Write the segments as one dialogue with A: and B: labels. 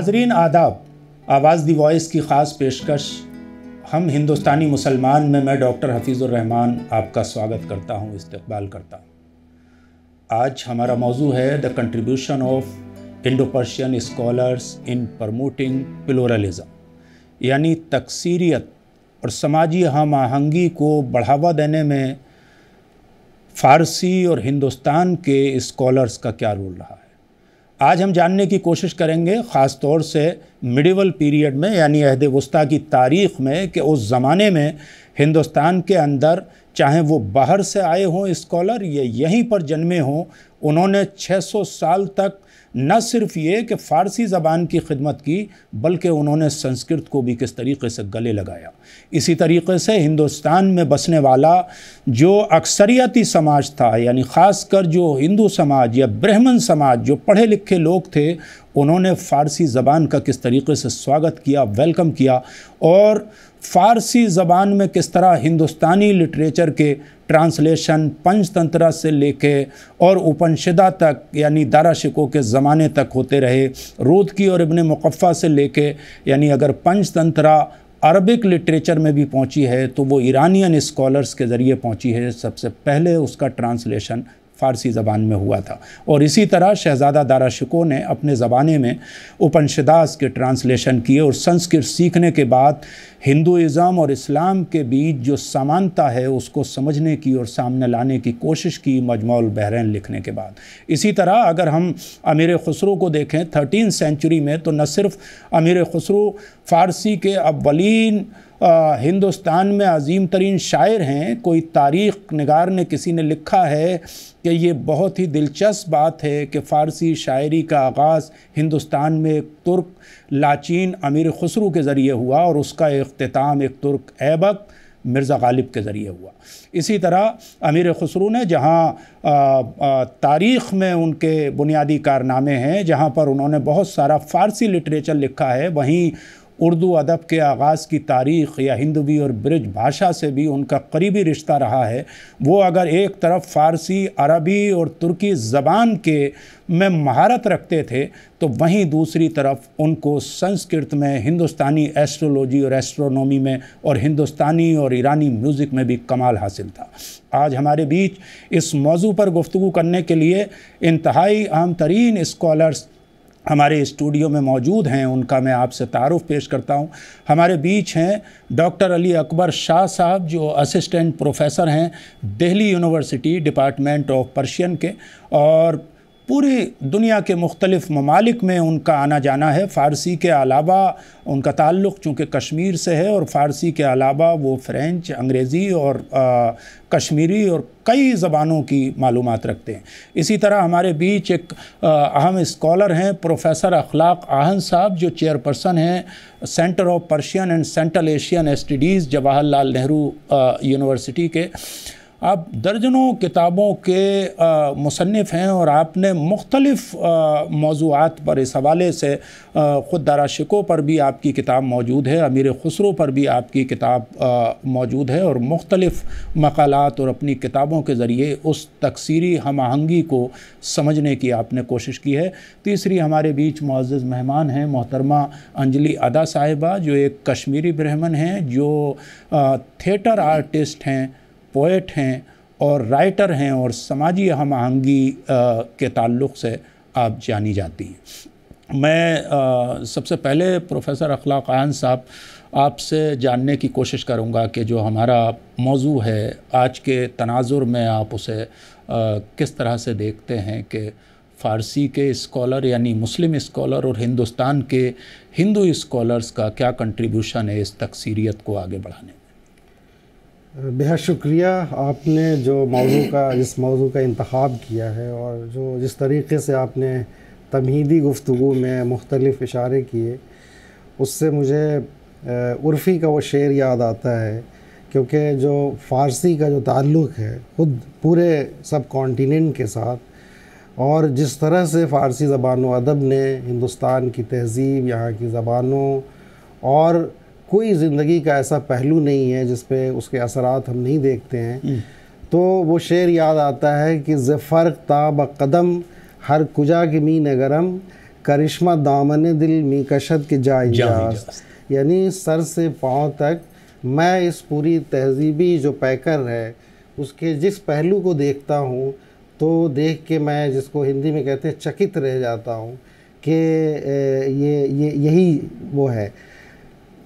A: नाजरीन आदाब आवाज़ दी वॉइस की ख़ास पेशकश हम हिंदुस्तानी मुसलमान में मैं डॉक्टर रहमान आपका स्वागत करता हूँ इस्तकबाल करता हूँ आज हमारा मौजू है the contribution of Indo Persian scholars in promoting pluralism यानी तकसीरियत और समाजी हम आहंगी को बढ़ावा देने में फ़ारसी और हिंदुस्तान के इस्कॉलर्स का क्या रोल रहा आज हम जानने की कोशिश करेंगे ख़ास तौर से मिडिवल पीरियड में यानी अहद वस्ती की तारीख़ में कि उस ज़माने में हिंदुस्तान के अंदर चाहे वो बाहर से आए हों स्कॉलर या यहीं पर जन्मे हों उन्होंने 600 साल तक न सिर्फ ये कि फ़ारसी ज़बान की खिदमत की बल्कि उन्होंने संस्कृत को भी किस तरीके से गले लगाया इसी तरीके से हिंदुस्तान में बसने वाला जो अक्सरियती समाज था यानी ख़ास कर जो हिंदू समाज या ब्राह्मण समाज जो पढ़े लिखे लोग थे उन्होंने फ़ारसी ज़बान का किस तरीके से स्वागत किया वेलकम किया और फ़ारसी ज़बान में किस तरह हिंदुस्तानी लिटरेचर के ट्रांसलेशन पंचतंत्र से लेके और उपनिषदा तक यानी दारा शिको के ज़माने तक होते रहे रोद की और इबन मुकफ़ा से लेके यानी अगर पंचतंत्रा अरबिक लिटरेचर में भी पहुंची है तो वो ईरानियन स्कॉलर्स के ज़रिए पहुंची है सबसे पहले उसका ट्रांसलेशन फ़ारसी ज़बान में हुआ था और इसी तरह शहज़ादा दारा शिको ने अपने ज़माने में उपनिषदास के ट्रांसलेशन किए और संस्कृत सीखने के बाद हिंदुज़म और इस्लाम के बीच जो समानता है उसको समझने की और सामने लाने की कोशिश की मजमौल बहरन लिखने के बाद इसी तरह अगर हम अमीर खसरो को देखें थर्टीन सेंचुरी में तो न सिर्फ अमीर खसरो फ़ारसी के अवलिन हिंदुस्तान में अजीम तरीन शायर हैं कोई तारीख़ नगार ने किसी ने लिखा है कि ये बहुत ही दिलचस्प बात है कि फ़ारसी शायरी का आगाज़ हिंदुस्तान में एक तुर्क लाचीन अमीर खसरू के ज़रिए हुआ और उसका अख्ताम एक तुर्क ऐबक मिर्ज़ा गालिब के ज़रिए हुआ इसी तरह अमीर खसरू ने जहाँ तारीख़ में उनके बुनियादी कारनामे हैं जहाँ पर उन्होंने बहुत सारा फ़ारसी लिटरेचर लिखा है वहीं उर्दू अदब के आगाज़ की तारीख़ या हिंदवी और ब्रज भाषा से भी उनका करीबी रिश्ता रहा है वो अगर एक तरफ फ़ारसी अरबी और तुर्की ज़बान के में महारत रखते थे तो वहीं दूसरी तरफ उनको संस्कृत में हिंदुस्तानी एस्ट्रोलॉजी और एस्ट्रोनॉमी में और हिंदुस्तानी और ईरानी म्यूज़िक में भी कमाल हासिल था आज हमारे बीच इस मौजू पर गुफ्तु करने के लिए इंतहाई आम तरीन इस्कॉलर्स हमारे स्टूडियो में मौजूद हैं उनका मैं आपसे तारुफ पेश करता हूं हमारे बीच हैं डॉक्टर अली अकबर शाह साहब जो असिस्टेंट प्रोफेसर हैं Delhi university department of Persian के और पूरी दुनिया के मुख्तलिफ़ ममालिक में उनका आना जाना है फ़ारसी के अलावा उनका ताल्लुक़ चूँकि कश्मीर से है और फ़ारसी के अलावा वो फ़्रेंच अंग्रेज़ी और आ, कश्मीरी और कई ज़बानों की मालूम रखते हैं इसी तरह हमारे बीच एक अहम इस्कॉलर हैं प्रोफेसर अखलाक आहन साहब जो चेयरपर्सन हैं centre of Persian and central Asian Jawahar Jawaharlal Nehru university के आप दर्जनों किताबों के मुसनफ़ हैं और आपने मुख्तलफ़ मौजूद पर इस हवाले से ख़ुद दारा शिको पर भी आपकी किताब मौजूद है अमीर खसरो पर भी आपकी किताब मौजूद है और मुख्तलफ़ मकालत और अपनी किताबों के ज़रिए उस तकसीरी हम आहंगी को समझने की आपने कोशिश की है तीसरी हमारे बीच मुआज़ मेहमान हैं मोहतरमा अंजलि अदा साहिबा जो एक कश्मीरी ब्रह्मन हैं जो थिएटर आर्टिस्ट हैं पोइट हैं और राइटर हैं और समाजी हम आहंगी के ताल्लुक से आप जानी जाती हैं मैं आ, सबसे पहले प्रोफेसर अखलाक आन साहब आपसे जानने की कोशिश करूंगा कि जो हमारा मौजू है आज के तनाजुर में आप उसे आ, किस तरह से देखते हैं कि फ़ारसी के स्कॉलर यानी मुस्लिम स्कॉलर और हिंदुस्तान के हिंदू स्कॉलर्स का क्या कंट्रीब्यूशन है इस तकसीरीत को आगे बढ़ाने
B: बेहद शुक्रिया आपने जो मौजू का जिस मौजू का इंतब किया है और जो जिस तरीके से आपने तमहीदी गुफ्तु में मुख्तलिफ़ इशारे किए उससे मुझे उर्फ़ी का वो शेर याद आता है क्योंकि जो फ़ारसी का जो ताल्लुक़ है ख़ुद पूरे सब कॉन्टीनेंट के साथ और जिस तरह से फ़ारसी ज़बान अदब ने हिंदुस्तान की तहज़ीब यहाँ की ज़बानों और कोई ज़िंदगी का ऐसा पहलू नहीं है जिस पे उसके असरात हम नहीं देखते हैं हम्म। तो वो शेर याद आता है कि ज़फ़र ताब कदम हर कुजा की मी नगरम करिश्मा दामन दिल मी कशद के जाइजाज यानी सर से पाँव तक मैं इस पूरी तहजीबी जो पैकर है उसके जिस पहलू को देखता हूँ तो देख के मैं जिसको हिंदी में कहते हैं चकित रह जाता हूँ कि ये ये यही वो है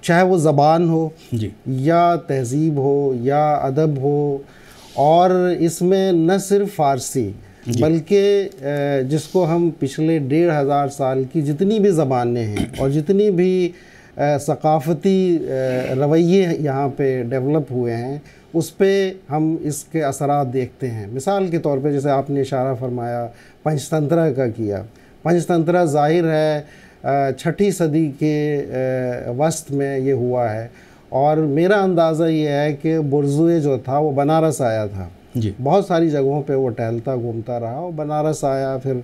B: चाहे वो ज़बान हो या तहजीब हो या अदब हो और इसमें न सिर्फ फारसी बल्कि जिसको हम पिछले डेढ़ हज़ार साल की जितनी भी ज़बानें हैं और जितनी भी सकाफ़ती रवैये यहाँ पे डेवलप हुए हैं उस पर हम इसके असर देखते हैं मिसाल के तौर पे जैसे आपने इशारा फरमाया पंचतंत्रा का किया पंचतंत्रा ज़ाहिर है छठी सदी के वस्त में ये हुआ है और मेरा अंदाज़ा ये है कि बुरजुए जो था वो बनारस आया था जी बहुत सारी जगहों पे वो टहलता घूमता रहा और बनारस आया फिर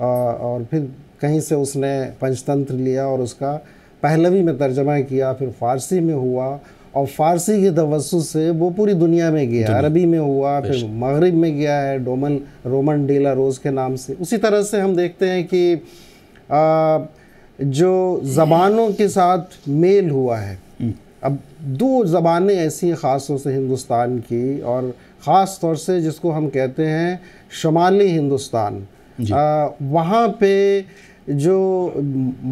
B: आ, और फिर कहीं से उसने पंचतंत्र लिया और उसका पहलवी में तर्जमा किया फिर फ़ारसी में हुआ और फ़ारसी के तवसु से वो पूरी दुनिया में गया अरबी में हुआ फिर मगरब में गया है डोमन रोमन डेला रोज़ के नाम से उसी तरह से हम देखते हैं कि आ, जो ज़बानों के साथ मेल हुआ है अब दो ज़बानें ऐसी हैं ख़ास तौर से हिंदुस्तान की और ख़ास तौर से जिसको हम कहते हैं शुमाली हिंदुस्तान वहाँ पे जो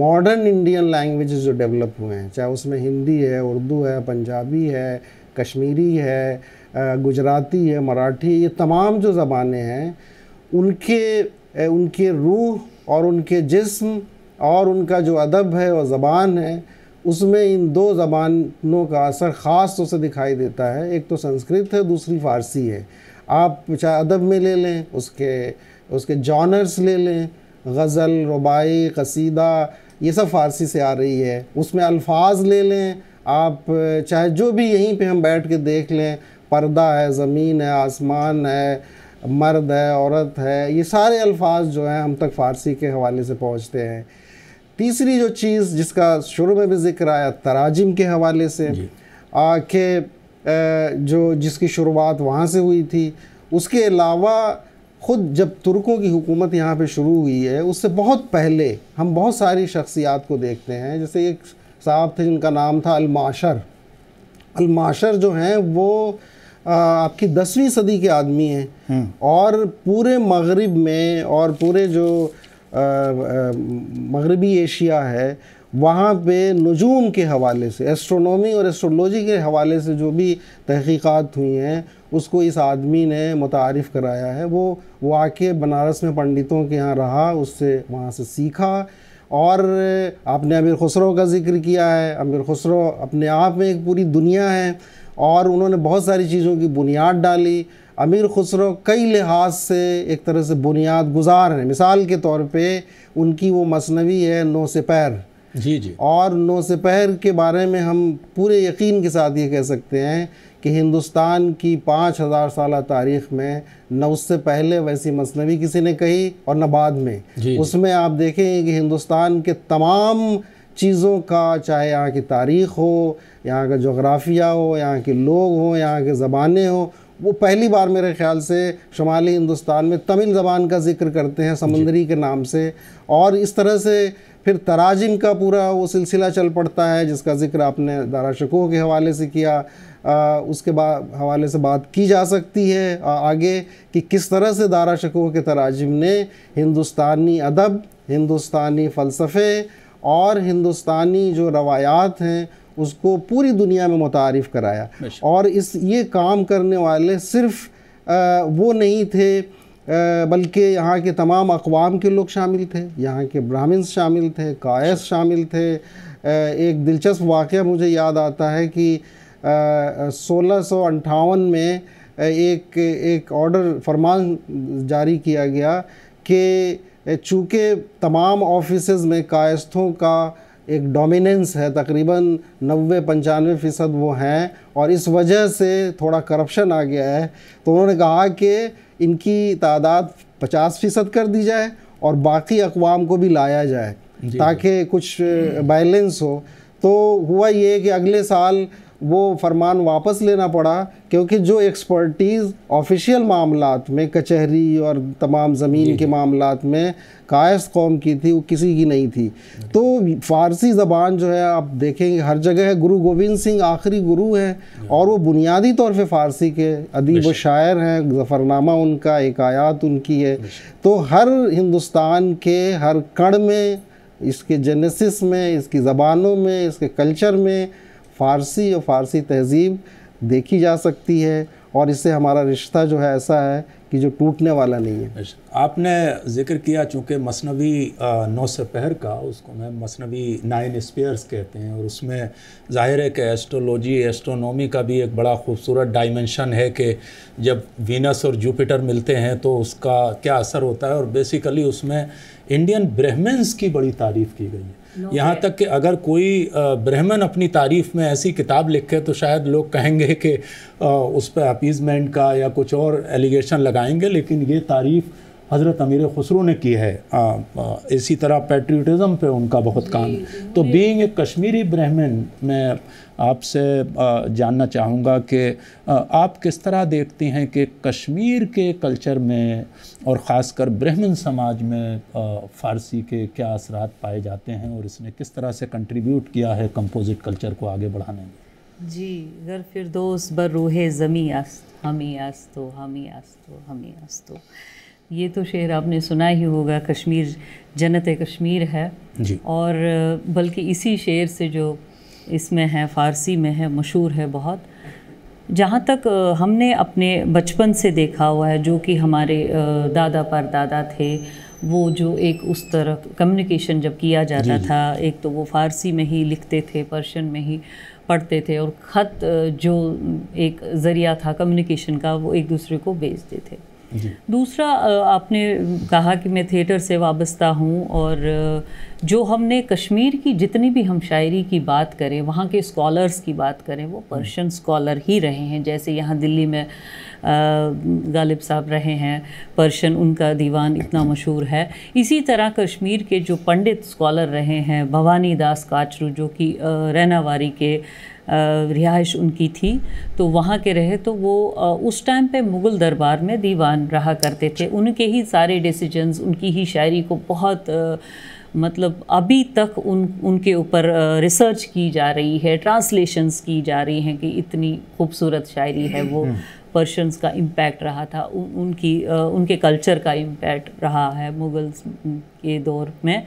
B: मॉडर्न इंडियन लैंग्वेज जो डेवलप हुए हैं चाहे उसमें हिंदी है उर्दू है पंजाबी है कश्मीरी है गुजराती है मराठी ये तमाम जो ज़बानें हैं उनके उनके रूह और उनके जिस्म और उनका जो अदब है और ज़बान है उसमें इन दो ज़बानों का असर ख़ास तौर से दिखाई देता है एक तो संस्कृत है दूसरी फ़ारसी है आप चाहे अदब में ले लें उसके उसके जॉनर्स ले लें गज़ल रबाई कसीदा ये सब फ़ारसी से आ रही है उसमें अल्फाज ले लें आप चाहे जो भी यहीं पे हम बैठ के देख लें पर्दा है ज़मीन है आसमान है मर्द है औरत है ये सारे अल्फाज जो हैं हम तक फ़ारसी के हवाले से पहुँचते हैं तीसरी जो चीज़ जिसका शुरू में भी जिक्र आया तराजिम के हवाले से के जो जिसकी शुरुआत वहाँ से हुई थी उसके अलावा ख़ुद जब तुर्कों की हुकूमत यहाँ पे शुरू हुई है उससे बहुत पहले हम बहुत सारी शख्सियात को देखते हैं जैसे एक साहब थे जिनका नाम था अलमाशर अलमाशर जो हैं वो आपकी दसवीं सदी के आदमी हैं हम्म। और पूरे मगरब में और पूरे जो मगरबी एशिया है वहाँ पे नजूम के हवाले से एस्ट्रोनॉमी और एस्ट्रोलॉजी के हवाले से जो भी तहकीक़ात हुई हैं उसको इस आदमी ने मुतारफ़ कराया है वो वाक़ बनारस में पंडितों के यहाँ रहा उससे वहाँ से सीखा और आपने अमीर खुसरो का ज़िक्र किया है अमीर खुसरो अपने आप में एक पूरी दुनिया है और उन्होंने बहुत सारी चीज़ों की बुनियाद डाली अमीर खुसरो कई लिहाज से एक तरह से बुनियाद गुजार हैं मिसाल के तौर पे उनकी वो मसनवी है नौ सिपहर जी जी और नौ सिपहर के बारे में हम पूरे यकीन के साथ ये कह सकते हैं कि हिंदुस्तान की पाँच हज़ार साल तारीख में न उससे पहले वैसी मसनवी किसी ने कही और न बाद में उसमें आप देखें कि हिंदुस्तान के तमाम चीज़ों का चाहे यहाँ की तारीख़ हो यहाँ का जोग्राफिया हो यहाँ के लोग हों यहाँ के ज़बानें हों वो पहली बार मेरे ख्याल से शुमाली हिंदुस्तान में तमिल ज़बान का जिक्र करते हैं समंदरी के नाम से और इस तरह से फिर तराजिम का पूरा वो सिलसिला चल पड़ता है जिसका जिक्र आपने दारा शकूह के हवाले से किया आ, उसके बाद हवाले से बात की जा सकती है आ, आगे कि किस तरह से दारा शिकोह के तराजिम ने हिंदुस्तानी अदब हिंदुस्तानी फ़लसफ़े और हिंदुस्तानी जो रवायात हैं उसको पूरी दुनिया में मुतारफ़ कराया और इस ये काम करने वाले सिर्फ आ, वो नहीं थे बल्कि यहाँ के तमाम अकवाम के लोग शामिल थे यहाँ के ब्राह्मण्स शामिल थे कायस शामिल थे एक दिलचस्प वाक़ मुझे याद आता है कि सोलह सौ अंठावन में एक एक ऑर्डर फरमान जारी किया गया कि चूँकि तमाम ऑफिस में कायस्थों का एक डोमिनेंस है तकरीबन नब्बे पंचानवे फ़ीसद वो हैं और इस वजह से थोड़ा करप्शन आ गया है तो उन्होंने कहा कि इनकी तादाद पचास फ़ीसद कर दी जाए और बाकी अकवाम को भी लाया जाए ताकि कुछ बैलेंस हो तो हुआ ये कि अगले साल वो फरमान वापस लेना पड़ा क्योंकि जो एक्सपर्टीज़ ऑफिशियल मामला में कचहरी और तमाम ज़मीन के मामला में कायस कौम की थी वो किसी की नहीं थी तो फ़ारसी ज़बान जो है आप देखेंगे हर जगह है गुरु गोविंद सिंह आखिरी गुरु हैं और वो बुनियादी तौर पे फ़ारसी के अदीब व शायर हैं जफ़रनामा उनका एक आयात उनकी है तो हर हिंदुस्तान के हर कण में इसके जेनेसिस में इसकी ज़बानों में इसके कल्चर में फ़ारसी और फ़ारसी तहज़ीब देखी जा सकती है और इससे हमारा रिश्ता जो है ऐसा है कि जो टूटने वाला नहीं है अच्छा,
A: आपने जिक्र किया चूँकि मसनवी नौ से पहर का उसको मैं मसनवी नाइन स्पेयर्स कहते हैं और उसमें ज़ाहिर है कि एस्ट्रोलॉजी एस्ट्रोनॉमी का भी एक बड़ा खूबसूरत डायमेंशन है कि जब वीनस और जुपिटर मिलते हैं तो उसका क्या असर होता है और बेसिकली उसमें इंडियन ब्रह्मेंस की बड़ी तारीफ़ की गई है यहाँ तक कि अगर कोई ब्राह्मण अपनी तारीफ़ में ऐसी किताब लिखे तो शायद लोग कहेंगे कि उस पर अपीजमेंट का या कुछ और एलिगेशन लगाएंगे लेकिन ये तारीफ़ हज़रत अमीर खसरू ने की है आ, आ, इसी तरह पेट्रियटिज़म पे उनका बहुत काम है तो बीइंग ए कश्मीरी ब्राह्मण मैं आपसे जानना चाहूँगा कि आप किस तरह देखते हैं कि कश्मीर के कल्चर में और ख़ासकर ब्राह्मण समाज में फ़ारसी के क्या असरात पाए जाते हैं और इसने किस तरह से कंट्रीब्यूट किया है कंपोजिट कल्चर को आगे बढ़ाने में
C: जी गर फिर दोस्त बर रूहे ज़मी अस्त हमी अस्तो हमी अस्तो हमी अस्तो ये तो शेर आपने सुना ही होगा कश्मीर जन्नत कश्मीर है जी और बल्कि इसी शेर से जो इसमें है फ़ारसी में है मशहूर है बहुत जहाँ तक हमने अपने बचपन से देखा हुआ है जो कि हमारे दादा परदादा थे वो जो एक उस तरह कम्युनिकेशन जब किया जाता था एक तो वो फ़ारसी में ही लिखते थे पर्शियन में ही पढ़ते थे और ख़त जो एक ज़रिया था कम्युनिकेशन का वो एक दूसरे को भेजते थे दूसरा आपने कहा कि मैं थिएटर से वाबस्ता हूँ और जो हमने कश्मीर की जितनी भी हम शायरी की बात करें वहाँ के स्कॉलर्स की बात करें वो पर्शियन स्कॉलर ही रहे हैं जैसे यहाँ दिल्ली में गालिब साहब रहे हैं पर्शियन उनका दीवान इतना मशहूर है इसी तरह कश्मीर के जो पंडित स्कॉलर रहे हैं भवानी दास काचरू जो कि रैनावारी के रिहाइश उनकी थी तो वहाँ के रहे तो वो उस टाइम पे मुग़ल दरबार में दीवान रहा करते थे उनके ही सारे डिसीजंस उनकी ही शायरी को बहुत मतलब अभी तक उन उनके ऊपर रिसर्च की जा रही है ट्रांसलेशंस की जा रही हैं कि इतनी खूबसूरत शायरी है वो पर्शंस हम्म। का इम्पैक्ट रहा था उ, उनकी उनके कल्चर का इम्पैक्ट रहा है मुग़ल्स के दौर में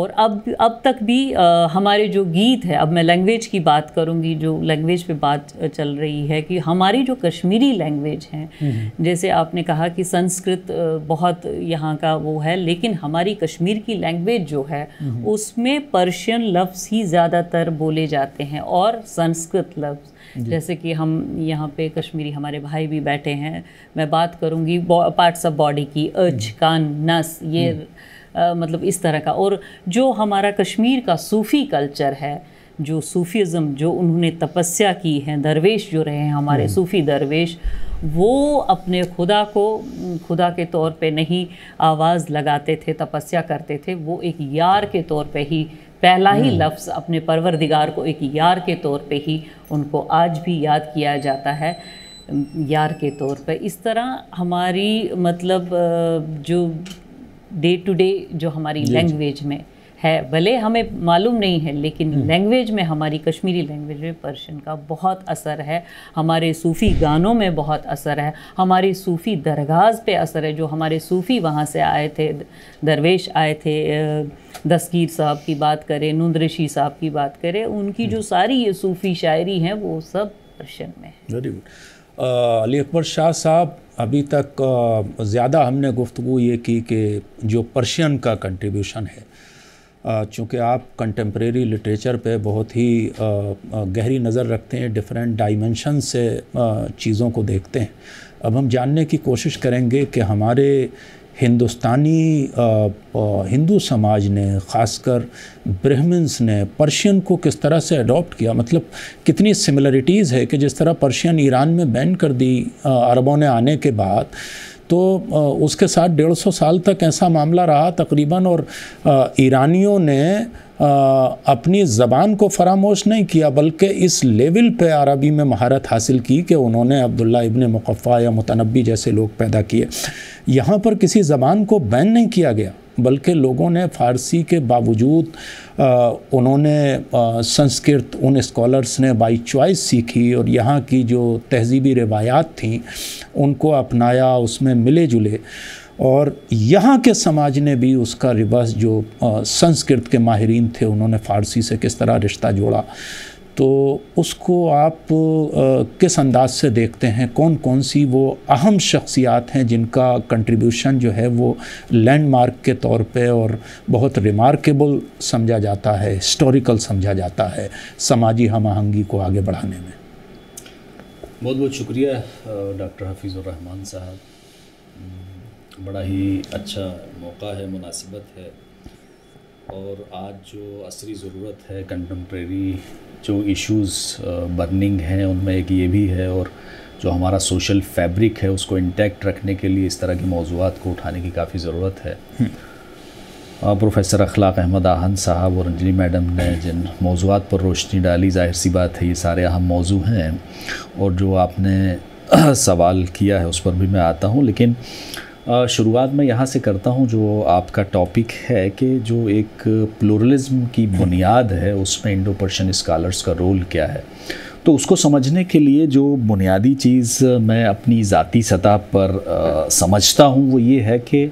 C: और अब अब तक भी आ, हमारे जो गीत है अब मैं लैंग्वेज की बात करूंगी जो लैंग्वेज पे बात चल रही है कि हमारी जो कश्मीरी लैंग्वेज है जैसे आपने कहा कि संस्कृत बहुत यहाँ का वो है लेकिन हमारी कश्मीर की लैंग्वेज जो है उसमें पर्शियन लफ्ज़ ही ज़्यादातर बोले जाते हैं और संस्कृत लफ्ज़ जैसे कि हम यहाँ पे कश्मीरी हमारे भाई भी बैठे हैं मैं बात करूँगी पार्ट्स ऑफ बॉडी की अच हम्म। कान नस ये हम्म। मतलब इस तरह का और जो हमारा कश्मीर का सूफ़ी कल्चर है जो सूफ़ीज़म जो उन्होंने तपस्या की है दरवेश जो रहे हैं हमारे हम्म। सूफ़ी दरवेश वो अपने खुदा को खुदा के तौर पे नहीं आवाज़ लगाते थे तपस्या करते थे वो एक यार के तौर पे ही पहला ही हम्म। लफ्ज़ अपने परवरदिगार को एक यार के तौर पे ही उनको आज भी याद किया जाता है यार के तौर पे इस तरह हमारी मतलब जो डे टू डे जो हमारी लैंग्वेज में है भले हमें मालूम नहीं है लेकिन लैंग्वेज हम्म। में हमारी कश्मीरी लैंग्वेज में पर्शियन का बहुत असर है हमारे सूफ़ी गानों में बहुत असर है हमारे सूफ़ी दरगाह पे असर है जो हमारे सूफ़ी वहाँ से आए थे दरवेश आए थे दस्गीर साहब की बात करें नुंद्रशी साहब की बात करें उनकी हम्म। जो सारी ये सूफ़ी शायरी हैं वो सब पर्शियन में है
A: वेरी गुड अली अकबर शाह साहब अभी तक ज़्यादा हमने गुफ्तु ये की कि जो पर्शियन का कंट्रीब्यूशन है चूँकि आप कंटेम्प्रेरी लिटरेचर पे बहुत ही गहरी नज़र रखते हैं डिफरेंट डाइमेंशन से चीज़ों को देखते हैं अब हम जानने की कोशिश करेंगे कि हमारे हिंदुस्तानी हिंदू समाज ने ख़ासकर ब्रह्मन्स ने पर्शियन को किस तरह से अडॉप्ट किया मतलब कितनी सिमिलरिटीज़ है कि जिस तरह पर्शियन ईरान में बैन कर दी अरबों ने आने के बाद तो उसके साथ डेढ़ सौ साल तक ऐसा मामला रहा तकरीबन और ईरानियों ने अपनी ज़बान को फरामोश नहीं किया बल्कि इस लेवल पे अरबी में महारत हासिल की कि उन्होंने अब्दुल्ला इबन मुकफ़ा या मुतनबी जैसे लोग पैदा किए यहाँ पर किसी ज़बान को बैन नहीं किया गया बल्कि लोगों ने फ़ारसी के बावजूद उन्होंने संस्कृत उन स्कॉलर्स ने बाई चॉइस सीखी और यहाँ की जो तहज़ीबी रवायात थी उनको अपनाया उसमें मिले जुले और यहाँ के समाज ने भी उसका रिवर्स जो संस्कृत के माहरीन थे उन्होंने फ़ारसी से किस तरह रिश्ता जोड़ा तो उसको आप किस अंदाज से देखते हैं कौन कौन सी वो अहम शख्सियात हैं जिनका कंट्रीब्यूशन जो है वो लैंडमार्क के तौर पे और बहुत रिमार्केबल समझा जाता है हिस्टोरिकल समझा जाता है समाजी हम आहंगी को आगे बढ़ाने में
D: बहुत बहुत शुक्रिया डॉक्टर हफीज़ुर रहमान साहब तो बड़ा ही अच्छा मौका है मुनासिबत है और आज जो असरी ज़रूरत है कंटम्प्रेरी जो इश्यूज़ बर्निंग हैं उनमें एक ये भी है और जो हमारा सोशल फैब्रिक है उसको इंटैक्ट रखने के लिए इस तरह के मौजूद को उठाने की काफ़ी ज़रूरत है प्रोफेसर हम्म। अखलाक अहमद आहन साहब और अंजलि मैडम ने जिन मौजूद पर रोशनी डाली जाहिर सी बात है ये सारे अहम मौजू हैं और जो आपने सवाल किया है उस पर भी मैं आता हूँ लेकिन शुरुआत मैं यहाँ से करता हूँ जो आपका टॉपिक है कि जो एक प्लोरलिज्म की बुनियाद है उसमें इंडो पर्शियन स्कॉलर्स का रोल क्या है तो उसको समझने के लिए जो बुनियादी चीज़ मैं अपनी ज़ाती सतह पर आ, समझता हूँ वो ये है कि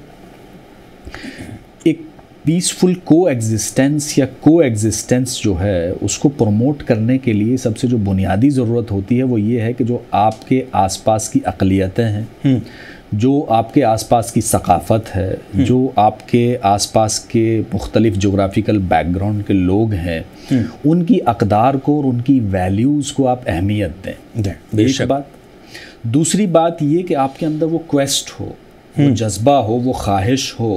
D: एक पीसफुल को एग्जिस्टेंस या को एग्जिस्टेंस जो है उसको प्रमोट करने के लिए सबसे जो बुनियादी ज़रूरत होती है वो ये है कि जो आपके आसपास की अकलीतें हैं हम्म। जो आपके आसपास की सकाफ़त है हम्म। जो आपके आसपास के मुख्तलिफ़ जोग्राफ़िकल बैकग्राउंड के लोग हैं हम्म। उनकी अकदार को और उनकी वैल्यूज़ को आप अहमियत दें बेश बात दूसरी बात ये कि आपके अंदर वो क्वेस्ट हो वो हम्म। जज्बा हो वो ख्वाहिश हो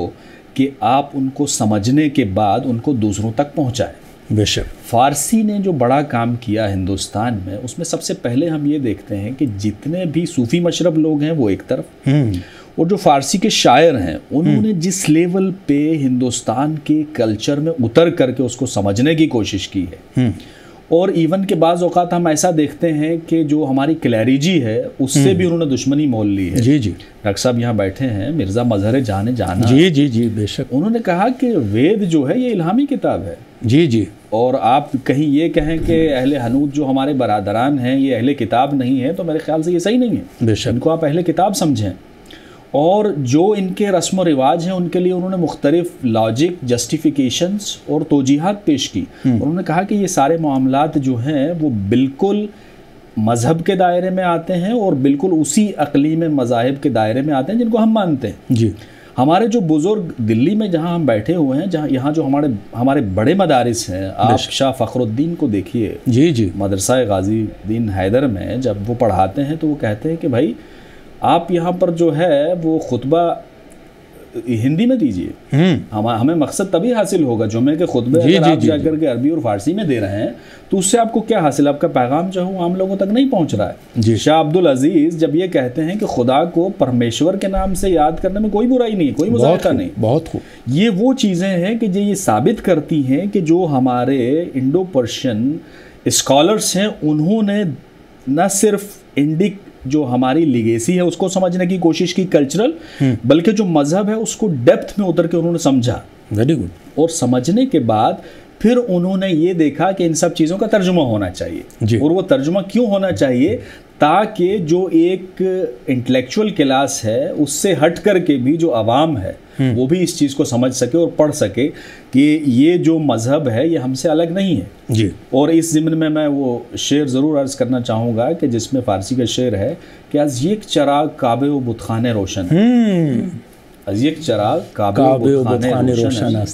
D: कि आप उनको समझने के बाद उनको दूसरों तक पहुँचाएँ बेशक फ़ारसी ने जो बड़ा काम किया हिंदुस्तान में उसमें सबसे पहले हम ये देखते हैं कि जितने भी सूफ़ी मशरब लोग हैं वो एक तरफ हम्म। और जो फ़ारसी के शायर हैं उन्होंने हम्म। जिस लेवल पे हिंदुस्तान के कल्चर में उतर करके उसको समझने की कोशिश की है हम्म। और इवन के बाद अवत हम ऐसा देखते हैं कि जो हमारी क्लैरिजी है उससे भी उन्होंने दुश्मनी मोल ली है जी जी डॉक्टर साहब यहाँ बैठे हैं मिर्ज़ा मजहर जाने जाना जी जी जी बेशक उन्होंने कहा कि वेद जो है ये इलामी किताब है जी जी और आप कहीं ये कहें कि अहल हनूद जो हमारे बरदरान हैं ये अहले किताब नहीं है तो मेरे ख्याल से ये सही नहीं है बेशक इनको आप अहल किताब समझें और जो इनके रस्म व रिवाज हैं उनके लिए उन्होंने मुख्तलिफ लॉजिक जस्टिफिकेशंस और तोजीहत पेश की हम्म। उन्होंने कहा कि ये सारे मामला जो हैं वो बिल्कुल मज़हब के दायरे में आते हैं और बिल्कुल उसी अकली में मज़ाहब के दायरे में आते हैं जिनको हम मानते हैं जी हमारे जो बुज़ुर्ग दिल्ली में जहाँ हम बैठे हुए हैं जहाँ यहाँ जो हमारे हमारे बड़े मदारस हैं आप शाह फ़खरुद्दीन को देखिए जी जी मदरसा गाजी दीन हैदर में जब वो पढ़ाते हैं तो वो कहते हैं कि भाई आप यहाँ पर जो है वो खुतबा हिंदी में दीजिए हम्म। हम हमें मकसद तभी हासिल होगा जुमे के खुतबे अगर जी, आप जा करके अरबी और फारसी में दे रहे हैं तो उससे आपको क्या हासिल आपका पैगाम जो है आम लोगों तक नहीं पहुंच रहा है जी शाह अब्दुल अजीज जब ये कहते हैं कि खुदा को परमेश्वर के नाम से याद करने में कोई बुराई नहीं कोई मुजाहता नहीं बहुत खूब ये वो चीज़ें हैं कि जो ये साबित करती हैं कि जो हमारे इंडो पर्शियन स्कॉलर्स हैं उन्होंने न सिर्फ इंडिक जो हमारी लिगेसी है उसको समझने की कोशिश की कल्चरल हम्म। बल्कि जो मजहब है उसको डेप्थ में उतर के उन्होंने समझा वेरी गुड और समझने के बाद फिर उन्होंने ये देखा कि इन सब चीज़ों का तर्जुमा होना चाहिए और वो तर्जुमा क्यों होना चाहिए ताकि जो एक इंटेलेक्चुअल क्लास है उससे हट कर के भी जो आवाम है हम्म। वो भी इस चीज़ को समझ सके और पढ़ सके कि ये जो मज़हब है ये हमसे अलग नहीं है जी और इस ज़िम्न में मैं वो शेर ज़रूर अर्ज़ करना चाहूँगा कि जिसमें फ़ारसी का शेर है कि आज ये चराग काबे व बुतखान रोशन आज हम्म। ये चराग काबे, काबे रोशन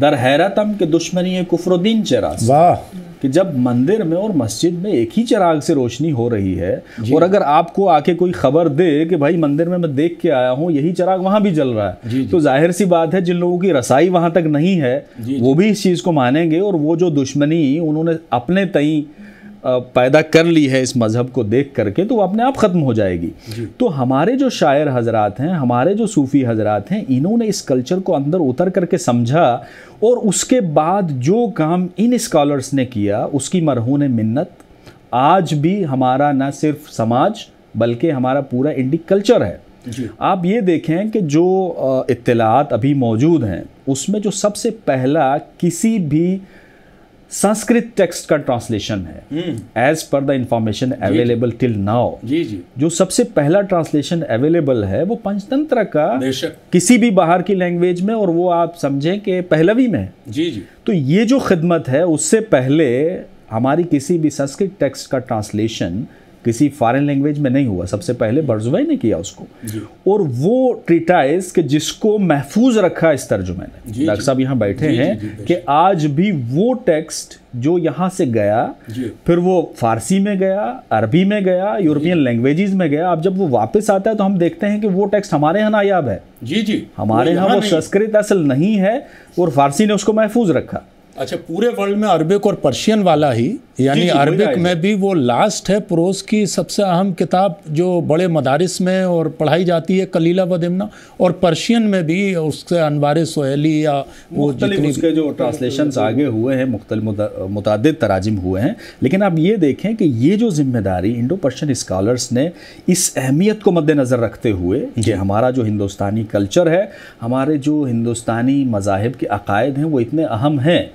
D: दर हैरतम के दुश्मनी कुफरुद्दीन चरास वाह कि जब मंदिर में और मस्जिद में एक ही चिराग से रोशनी हो रही है और अगर आपको आके कोई खबर दे कि भाई मंदिर में मैं देख के आया हूँ यही चिराग वहां भी जल रहा है जी, तो जाहिर सी बात है जिन लोगों की रसाई वहां तक नहीं है जी, वो भी इस चीज़ को मानेंगे और वो जो दुश्मनी उन्होंने अपने तई पैदा कर ली है इस मज़हब को देख करके तो वो अपने आप ख़त्म हो जाएगी तो हमारे जो शायर हजरात हैं हमारे जो सूफ़ी हजरात हैं इन्होंने इस कल्चर को अंदर उतर करके समझा और उसके बाद जो काम इन स्कॉलर्स ने किया उसकी मरहून मन्नत आज भी हमारा ना सिर्फ समाज बल्कि हमारा पूरा इंडिक कल्चर है आप ये देखें कि जो इतलात अभी मौजूद हैं उसमें जो सबसे पहला किसी भी संस्कृत टेक्स्ट का ट्रांसलेशन है as per the information available till now जी जी जो सबसे पहला ट्रांसलेशन अवेलेबल है वो पंचतंत्र का किसी भी बाहर की लैंग्वेज में और वो आप समझें कि पहलवी में जी जी तो ये जो खिदमत है उससे पहले हमारी किसी भी संस्कृत टेक्स्ट का ट्रांसलेशन किसी फॉरेन लैंग्वेज में नहीं हुआ सबसे पहले बर्जुबाई ने किया उसको और वो ट्रिटाइज के जिसको महफूज रखा इस तर्जुमे ने डॉक्टर साहब यहाँ बैठे जी, हैं कि आज भी वो टेक्स्ट जो यहाँ से गया फिर वो फारसी में गया अरबी में गया यूरोपियन लैंग्वेजेस में गया अब जब वो वापस आता है तो हम देखते हैं कि वो टेक्स्ट हमारे यहाँ नायाब है जी जी हमारे यहाँ वो संस्कृत असल नहीं है और फारसी ने उसको महफूज रखा अच्छा पूरे वर्ल्ड में अरबिक और पर्शियन वाला ही
A: यानी अरबिक में भी वो लास्ट है प्रोस की सबसे अहम किताब जो बड़े मदारस में और पढ़ाई जाती है कलीला व दिमना और पर्शियन में भी उससे अनवार सोहेली
D: या वो जितनी उसके जो ट्रांसलेशन आगे हुए हैं मुख्तल मुतद तराजिम हुए हैं लेकिन आप ये देखें कि ये जो जिम्मेदारी इंडो पर्शियन इस्कॉलर्स ने इस अहमियत को मद्देनज़र रखते हुए कि हमारा जो हिंदुस्तानी कल्चर है हमारे जो हिंदुस्तानी मज़ाहब के अकायद हैं वो इतने अहम हैं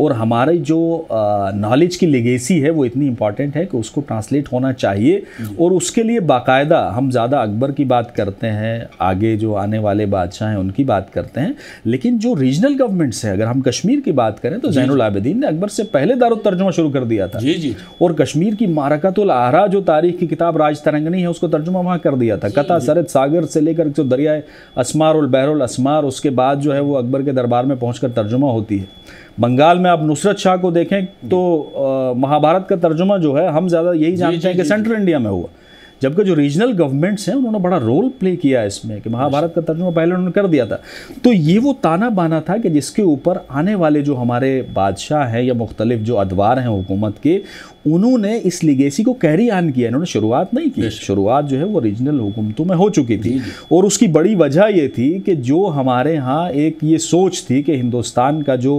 D: और हमारे जो नॉलेज की लेगेसी है वो इतनी इम्पॉर्टेंट है कि उसको ट्रांसलेट होना चाहिए और उसके लिए बाकायदा हम ज़्यादा अकबर की बात करते हैं आगे जो आने वाले बादशाह हैं उनकी बात करते हैं लेकिन जो रीजनल गवर्नमेंट्स हैं अगर हम कश्मीर की बात करें तो जैन आबदीन ने अकबर से पहले तर्जुमा शुरू कर दिया था जी जी और कश्मीर की मारकतुल आरा जो तारीख की किताब राज तरंगनी है उसको तर्जुमा वहाँ कर दिया था कथा सरद सागर से लेकर जो दरियाए असमार और बहरुल असमार उसके बाद जो है वो अकबर के दरबार में पहुँच तर्जुमा होती है बंगाल में में आप नुसरत शाह को देखें तो महाभारत का तर्जुमा जो है हम ज़्यादा यही जानते हैं कि सेंट्रल इंडिया में हुआ जबकि जो रीजनल गवर्नमेंट्स हैं उन्होंने बड़ा रोल प्ले किया इसमें कि महाभारत का तर्जुमा पहले उन्होंने कर दिया था तो ये वो ताना बाना था कि जिसके ऊपर आने वाले जो हमारे बादशाह हैं या मुख्तलिफ जो अदवार हैं हुकूमत के उन्होंने इस लिगेसी को कैरी ऑन किया इन्होंने शुरुआत नहीं की शुरुआत जो है वो रीजनल हुकूमतों में हो चुकी थी और उसकी बड़ी वजह ये थी कि जो हमारे यहाँ एक ये सोच थी कि हिंदुस्तान का जो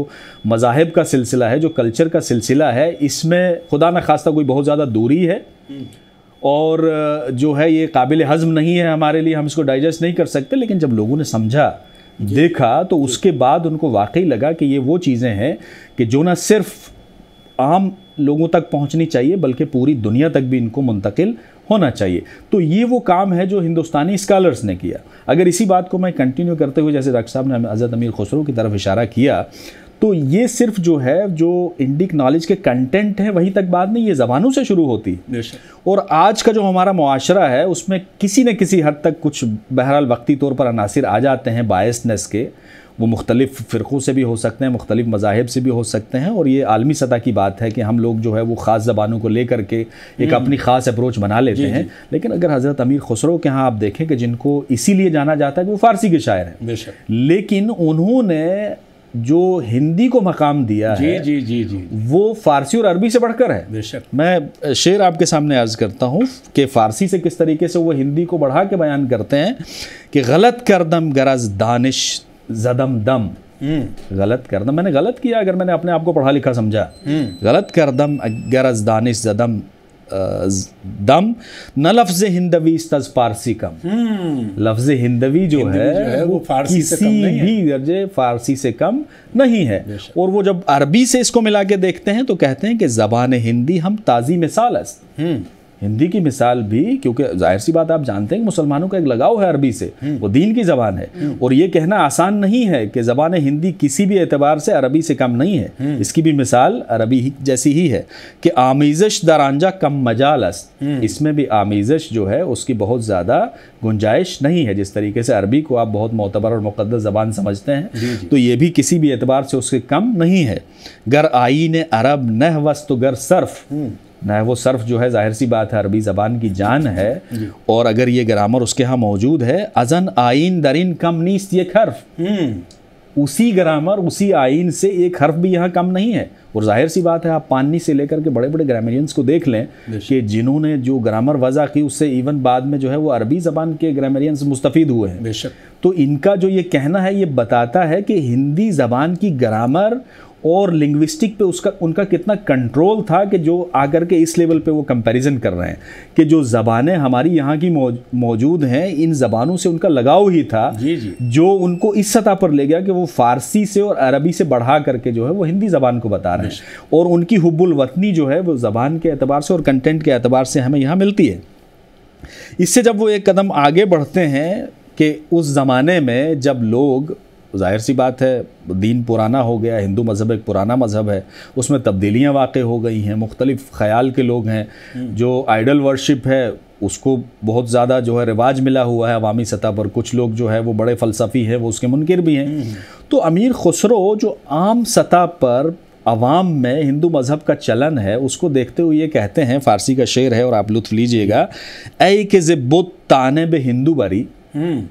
D: मजाहब का सिलसिला है जो कल्चर का सिलसिला है इसमें खुदा न खास्ता कोई बहुत ज़्यादा दूरी है हम्म। और जो है ये काबिल हज़म नहीं है हमारे लिए हम इसको डाइजेस्ट नहीं कर सकते लेकिन जब लोगों ने समझा देखा तो उसके बाद उनको वाकई लगा कि ये वो चीज़ें हैं कि जो ना सिर्फ आम लोगों तक पहुंचनी चाहिए बल्कि पूरी दुनिया तक भी इनको मुंतकिल होना चाहिए तो ये वो काम है जो हिंदुस्तानी स्कॉलर्स ने किया अगर इसी बात को मैं कंटिन्यू करते हुए जैसे डॉक्टर साहब ने हजरत अमीर खुसरो की तरफ इशारा किया तो ये सिर्फ जो है जो इंडिक नॉलेज के कंटेंट है वहीं तक बात नहीं ये ज़बानों से शुरू होती और आज का जो हमारा मुआरा है उसमें किसी न किसी हद तक कुछ बहरहाल वक्ती तौर पर अनासर आ जाते हैं बायसनेस के वो मुख्तलिफ़ फ़िरक़ों से भी हो सकते हैं मुख्तलिफ़ मजाहब से भी हो सकते हैं और ये आलमी सतह की बात है कि हम लोग जो है वो ख़ास ज़बानों को लेकर के एक हम्म। अपनी ख़ास अप्रोच बना लेते जी, हैं जी। लेकिन अगर हज़रत अमीर खुसरो के यहाँ आप देखें कि जिनको इसीलिए जाना जाता है कि वो फ़ारसी के शायर हैं लेकिन उन्होंने जो हिंदी को मकाम दिया जी, है जी जी जी वो फारसी और अरबी से बढ़कर है बेशक मैं शेर आपके सामने अर्ज करता हूँ कि फारसी से किस तरीके से वो हिंदी को बढ़ा के बयान करते हैं कि गलत करदम गरज दानिश जदम दम हम्म। गलत करदम मैंने गलत किया अगर मैंने अपने आप को पढ़ा लिखा समझा हम्म। गलत करदम गरज दानिश जदम दम न लफ्ज हिंदवी तज फारसी कम हम्म। लफ्ज हिंदवी जो है, वो फारसी किसी से कम नहीं भी फारसी से कम नहीं है और वो जब अरबी से इसको मिला के देखते हैं तो कहते हैं कि जबान हिंदी हम ताजी मिसाल हिंदी की मिसाल भी क्योंकि जाहिर सी बात आप जानते हैं मुसलमानों का एक लगाव है अरबी से हम्म। वो दीन की ज़बान है हम्म। और ये कहना आसान नहीं है कि ज़बान हिंदी किसी भी एतबार से अरबी से कम नहीं है हम्म। इसकी भी मिसाल अरबी ही जैसी ही है कि आमीज़श दरानजा कम मजालस इसमें भी आमीज़श जो है उसकी बहुत ज़्यादा गुंजाइश नहीं है जिस तरीके से अरबी को आप बहुत मोतबर और मुकदस ज़बान समझते हैं तो ये भी किसी भी एतबार से उसके कम नहीं है गर ने अरब नह वस्त गर सर्फ़ ना है वो सर्फ जो है जाहिर सी बात है अरबी ज़बान की जान है और अगर ये ग्रामर उसके यहाँ मौजूद है अजन आइन दरिन कम नीस ये खर्फ हम्म। उसी ग्रामर उसी आइन से एक हर्फ भी यहाँ कम नहीं है और जाहिर सी बात है आप पानी से लेकर के बड़े बड़े ग्रामेरियंस को देख लें कि जिन्होंने जो ग्रामर वज़ा की उससे इवन बाद में जो है वो अरबी ज़बान के ग्रामेरियंस मुस्तफ़ हुए हैं बेशक तो इनका जो ये कहना है ये बताता है कि हिंदी ज़बान की ग्रामर और लिंग्विस्टिक पे उसका उनका कितना कंट्रोल था कि जो आकर के इस लेवल पे वो कंपैरिजन कर रहे हैं कि जो ज़बानें हमारी यहाँ की मौजूद हैं इन ज़बानों से उनका लगाव ही था जी जी जो उनको इस सतह पर ले गया कि वो फ़ारसी से और अरबी से बढ़ा करके जो है वो हिंदी ज़बान को बता रहे हैं और उनकी हब्बुलवतनी जो है वो ज़बान के अतबार से और कंटेंट के अतबार से हमें यहाँ मिलती है इससे जब वो एक कदम आगे बढ़ते हैं कि उस ज़माने में जब लोग ज़ाहिर सी बात है दीन पुराना हो गया हिंदू मज़हब एक पुराना मज़हब है उसमें तब्दीलियाँ वाक़ हो गई हैं मुख्तलिफ़ ख़याल के लोग हैं हम्म। जो आइडल वर्शिप है उसको बहुत ज़्यादा जो है रिवाज मिला हुआ है अवामी सतह पर कुछ लोग जो है वो बड़े फ़लसफ़ी हैं वो उसके मुनकर भी हैं हम्म। तो अमीर खुसरो जो आम सतह पर अवाम में हिंदू मज़हब का चलन है उसको देखते हुए ये कहते हैं फ़ारसी का शेर है और आप लुत्फ लीजिएगा ए के जब बुत ताने बे हिंदू बरी हम्म।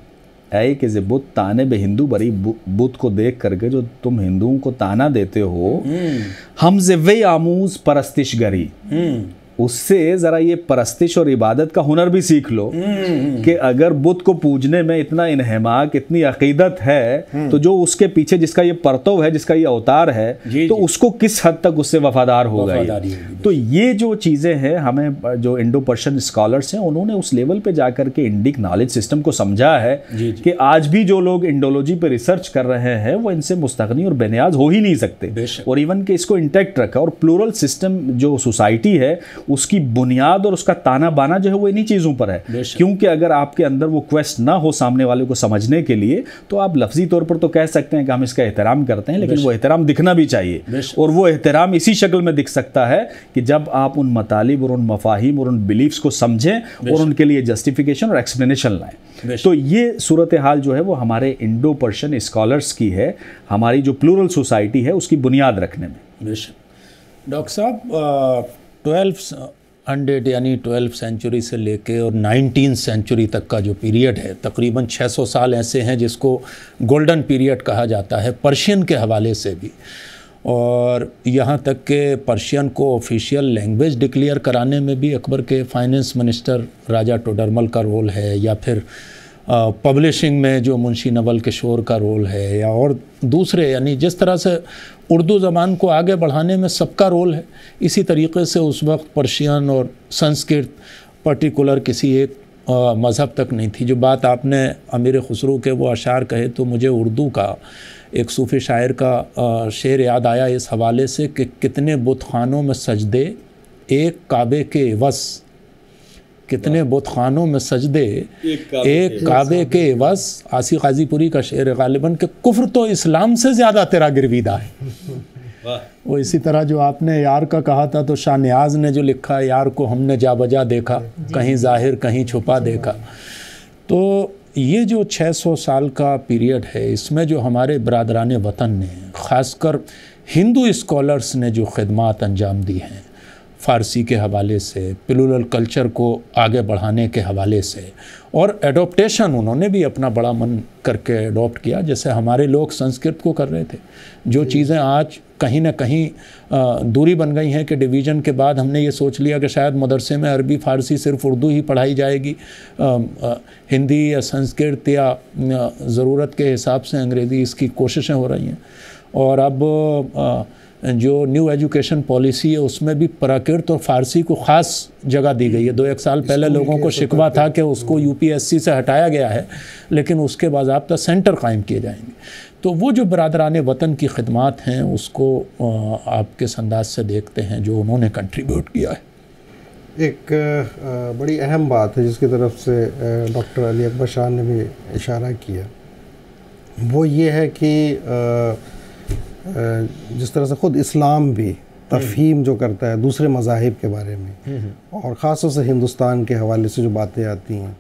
D: ऐ के जे बुद्ध ताने बे हिंदू बरी बुद्ध को देख करके जो तुम हिंदुओं को ताना देते हो हम हम्म। जे वे आमूज परस्तिश गरी हम्म। उससे ज़रा ये परस्तिश और इबादत का हुनर भी सीख लो हम्म, हम्म। कि अगर बुद्ध को पूजने में इतना इनहमाक इतनी अकीदत है हम्म। तो जो उसके पीछे जिसका ये परतव है जिसका ये अवतार है ये तो उसको किस हद तक उससे वफादार होगा गए तो ये जो चीज़ें हैं हमें जो इंडो पर्शियन स्कॉलर्स हैं उन्होंने उस लेवल पे जा के इंडिक नॉलेज सिस्टम को समझा है कि आज भी जो लोग इंडोलॉजी पर रिसर्च कर रहे हैं वो इनसे मुस्तगनी और बेनियाज हो ही नहीं सकते और इवन के इसको इंटेक्ट रखा और प्लूरल सिस्टम जो सोसाइटी है उसकी बुनियाद और उसका ताना बाना जो है वो इन्हीं चीज़ों पर है क्योंकि अगर आपके अंदर वो क्वेस्ट ना हो सामने वाले को समझने के लिए तो आप लफ्जी तौर पर तो कह सकते हैं कि हम इसका एहतराम करते हैं लेकिन वो एहतराम दिखना भी चाहिए और वो एहतराम इसी शक्ल में दिख सकता है कि जब आप उन मतालिब और उन मफाहिम और उन बिलीफ्स को समझें और उनके लिए जस्टिफिकेशन और एक्सप्लेनेशन लाएँ तो ये सूरत हाल जो है वो हमारे इंडो पर्शियन स्कॉलर्स की है हमारी जो प्लूरल सोसाइटी है उसकी बुनियाद रखने में
A: डॉक्टर साहब ट्वेल्व हंड्रेड यानी ट्वेल्व सेंचुरी से लेके और नाइनटीन सेंचुरी तक का जो पीरियड है तकरीबन 600 साल ऐसे हैं जिसको गोल्डन पीरियड कहा जाता है पर्शियन के हवाले से भी और यहाँ तक के पर्शियन को ऑफिशियल लैंग्वेज डिक्लेयर कराने में भी अकबर के फाइनेंस मिनिस्टर राजा टोडरमल का रोल है या फिर पब्लिशिंग में जो मुंशी नवल किशोर का रोल है या और दूसरे यानी जिस तरह से उर्दू ज़बान को आगे बढ़ाने में सबका रोल है इसी तरीके से उस वक्त पर्शियन और संस्कृत पर्टिकुलर किसी एक मज़हब तक नहीं थी जो बात आपने अमीर खसरू के वो अशार कहे तो मुझे उर्दू का एक सूफ़ी शायर का शेर याद आया इस हवाले से कि कितने बुत खानों में सजदे एक काबे के वस कितने बुत खानों में सजदे एक काबे के बस आसी गाजीपुरी का शेर गालिबन के कुफ्र तो इस्लाम से ज़्यादा तेरा गिरविदा है वो इसी तरह जो आपने यार का कहा था तो शाह न्याज ने जो लिखा यार को हमने जा बजा देखा कहीं जाहिर कहीं छुपा देखा तो ये जो 600 साल का पीरियड है इसमें जो हमारे बरदरान वतन ने ख़ासकर हिंदू स्कॉलर्स ने जो खदमात अंजाम दी हैं फ़ारसी के हवाले से पिलुलल कल्चर को आगे बढ़ाने के हवाले से और एडोप्टेशन उन्होंने भी अपना बड़ा मन करके एडोप्ट किया जैसे हमारे लोग संस्कृत को कर रहे थे जो चीज़ें आज कहीं ना कहीं दूरी बन गई हैं कि डिवीज़न के बाद हमने ये सोच लिया कि शायद मदरसे में अरबी फ़ारसी सिर्फ उर्दू ही पढ़ाई जाएगी आ, आ, हिंदी या संस्कृत या ज़रूरत के हिसाब से अंग्रेज़ी इसकी कोशिशें हो रही हैं और अब आ, जो न्यू एजुकेशन पॉलिसी है उसमें भी प्राकृत और फारसी को ख़ास जगह दी गई है दो एक साल पहले लोगों को शिकवा था कि उसको यूपीएससी से हटाया गया है लेकिन उसके बाबा सेंटर तो कायम किए जाएंगे तो वो जो बरदरान वतन की खदमात हैं उसको आप किस अंदाज से देखते हैं जो उन्होंने कंट्रीब्यूट
B: किया है एक बड़ी अहम बात है जिसकी तरफ से डॉक्टर अली अकबर शाह ने भी इशारा किया वो ये है कि जिस तरह से ख़ुद इस्लाम भी तफहीम जो करता है दूसरे मजाहब के बारे में हम्म, हम्म। और ख़ास तौर से हिंदुस्तान के हवाले से जो बातें आती हैं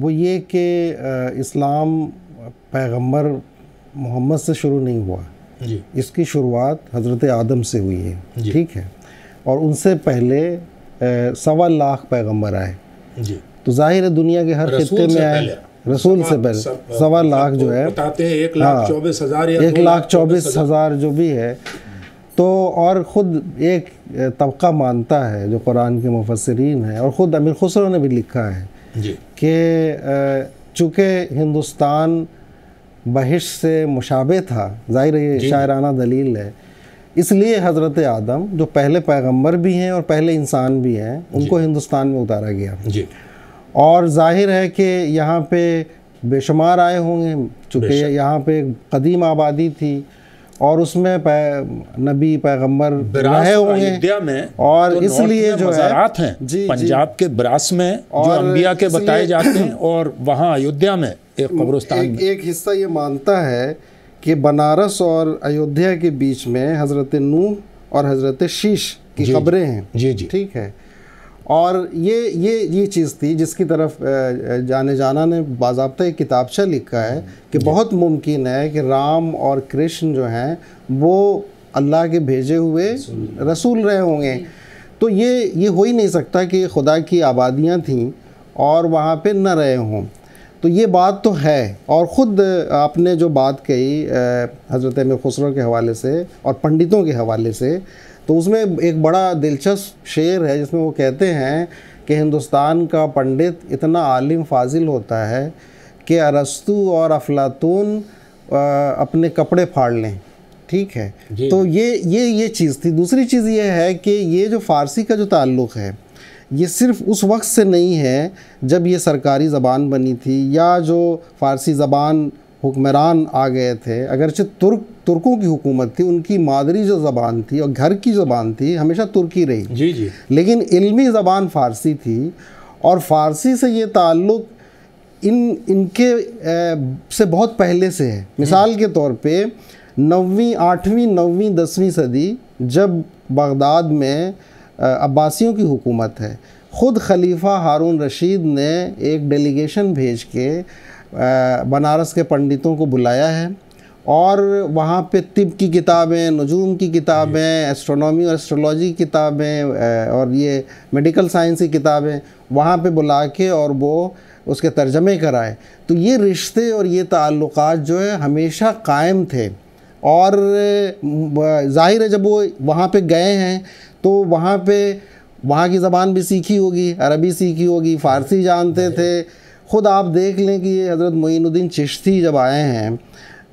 B: वो ये कि इस्लाम पैगम्बर मोहम्मद से शुरू नहीं हुआ इसकी शुरुआत हज़रत आदम से हुई है ठीक है और उनसे पहले सवा लाख पैगम्बर आए तो जाहिर है दुनिया के हर खत्े में आए रसूल से पहले सवा लाख जो है बताते
A: हैं एक लाख हाँ, चौबीस हज़ार एक लाख चौबीस
B: हज़ार जो भी है तो और ख़ुद एक तबका मानता है जो कुरान के मुफसरीन है और ख़ुद अमीर खुसरो ने भी लिखा है कि चूँकि हिंदुस्तान बहिश से मुशाबे था ज़ाहिर ये शायराना दलील है इसलिए हज़रत आदम जो पहले पैगंबर भी हैं और पहले इंसान भी हैं उनको हिंदुस्तान में उतारा गया जी और जाहिर है कि यहाँ पे बेशुमार आए होंगे चूँकि यहाँ पे कदीम आबादी थी और उसमें पै, नबी पैगंबर रहे होंगे
A: में और तो इसलिए जो है हैं जी, पंजाब जी, के ब्रास में और जो अंबिया के बताए जाते हैं और वहाँ अयोध्या में एक कब्रस्तान एक, एक
B: हिस्सा ये मानता है कि बनारस और अयोध्या के बीच में हज़रत नूह और हज़रत शीश की खबरें हैं जी जी ठीक है और ये ये ये चीज़ थी जिसकी तरफ जाने जाना ने बाबा एक किताबचा लिखा है कि बहुत मुमकिन है कि राम और कृष्ण जो हैं वो अल्लाह के भेजे हुए रसूल रहे होंगे तो ये ये हो ही नहीं सकता कि खुदा की आबादियाँ थीं और वहाँ पे न रहे हों तो ये बात तो है और ख़ुद आपने जो बात कही हज़रत में खसरों के हवाले से और पंडितों के हवाले से तो उसमें एक बड़ा दिलचस्प शेर है जिसमें वो कहते हैं कि हिंदुस्तान का पंडित इतना आलिम फाजिल होता है कि अरस्तु और अफलातून अपने कपड़े फाड़ लें ठीक है तो ये ये ये चीज़ थी दूसरी चीज़ ये है कि ये जो फ़ारसी का जो ताल्लुक़ है ये सिर्फ उस वक्त से नहीं है जब ये सरकारी ज़बान बनी थी या जो फ़ारसी ज़बान हुक्मरान आ गए थे अगरचे तुर्क तुर्कों की हुकूमत थी उनकी मादरी जो ज़बान थी और घर की ज़बान थी हमेशा तुर्की रही जी जी लेकिन इल्मी ज़बान फ़ारसी थी और फ़ारसी से ये ताल्लुक़ इन इनके ए, से बहुत पहले से है मिसाल के तौर पे नवीं आठवीं नवीं दसवीं सदी जब बगदाद में अब्बासियों की हुकूमत है ख़ुद खलीफा हारून रशीद ने एक डेलीगेशन भेज के बनारस के पंडितों को बुलाया है और वहाँ पे तिब की किताबें नजूम की किताबें एस्ट्रोनॉमी और एस्ट्रोलॉजी की किताबें और ये मेडिकल साइंस की किताबें वहाँ पे बुला के और वो उसके तर्जमे कराए तो ये रिश्ते और ये ताल्लुक़ जो है हमेशा कायम थे और जाहिर है जब वो वहाँ पे गए हैं तो वहाँ पे वहाँ की ज़बान भी सीखी होगी अरबी सीखी होगी फ़ारसी जानते थे ख़ुद आप देख लें कि हज़रत मोइनुद्दीन चिश्ती जब आए हैं